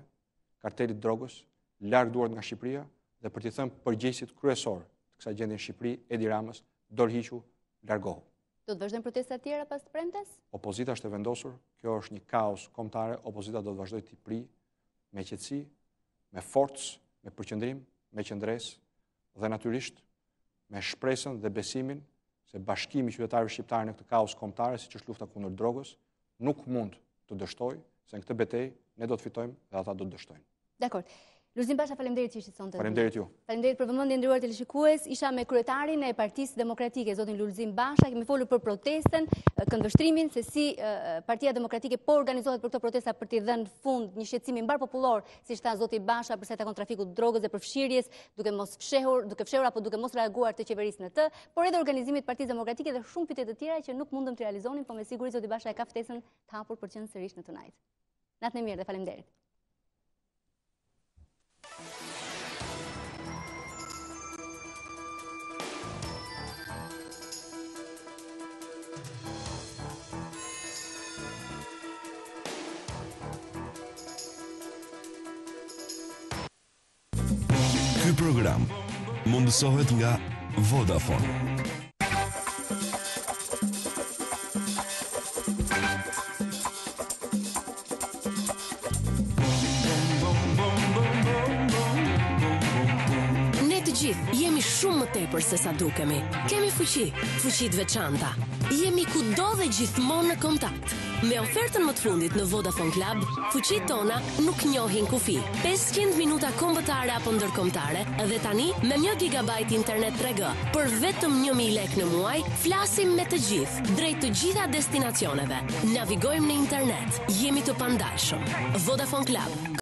kartelit drogës, larkë duart nga Shqipria dhe për të thëmë përgjesit kryesor kësa gjendin Shqipri, Edi Ramës, dorë largohu. Do të vazhdojnë protesta tjera pas të premtes? Opozita është e vendosur, kjo është një kaos komtare, opozita do të vazhdojnë të i pri me qëtësi, me forcë, me përqëndrim, me qëndres, dhe naturisht me shpresën dhe besimin se bashkimi qytetarëve shqiptarë në këtë kaos komtare, si që është lufta kundur drogës, nuk mund të dështoj, se në këtë betej ne do të fitojmë dhe ata do të dështojnë. Dekord. Luzin Pasha, faleminderit që ishit sonte. Faleminderit ju. Faleminderit për vëmendjen e të televizikues. Isha me kryetarin e Partisë Demokratike, zotin Lulzim Basha, kemi folur për protestën, këndvështrimin se si Partia Demokratike po organizohet për këto protesta për të dhënë fund një shqetësimi mbar popullor, siç tha zoti Basha për sa i takon trafikut të drogës dhe përfshirjes, duke mos fshehur, duke fshehur apo duke mos reaguar të qeverisë në të, por edhe organizimit Partisë Demokratike dhe shumë të tjera që nuk të realizonin, po me siguri zoti Basha e ka ftesën të në tonight. Natën e mirë dhe faleminderit. Program mundësohet nga Vodafone Ne të gjithë jemi shumë më tepër se sa dukemi Kemi fuqi, fuqi të veçanta Jemi ku do dhe gjithë monë në kontakt Me ofertën më të fundit në Vodafone Club, fuqit tona nuk njohin kufi. 500 minuta kombëtare apo ndërkombëtare edhe tani me 1 GB internet 3G për vetëm 1000 lekë në muaj, flasim me të gjithë, drejt të gjitha destinacioneve. Navigojmë në internet, jemi të pandashëm. Vodafone Club.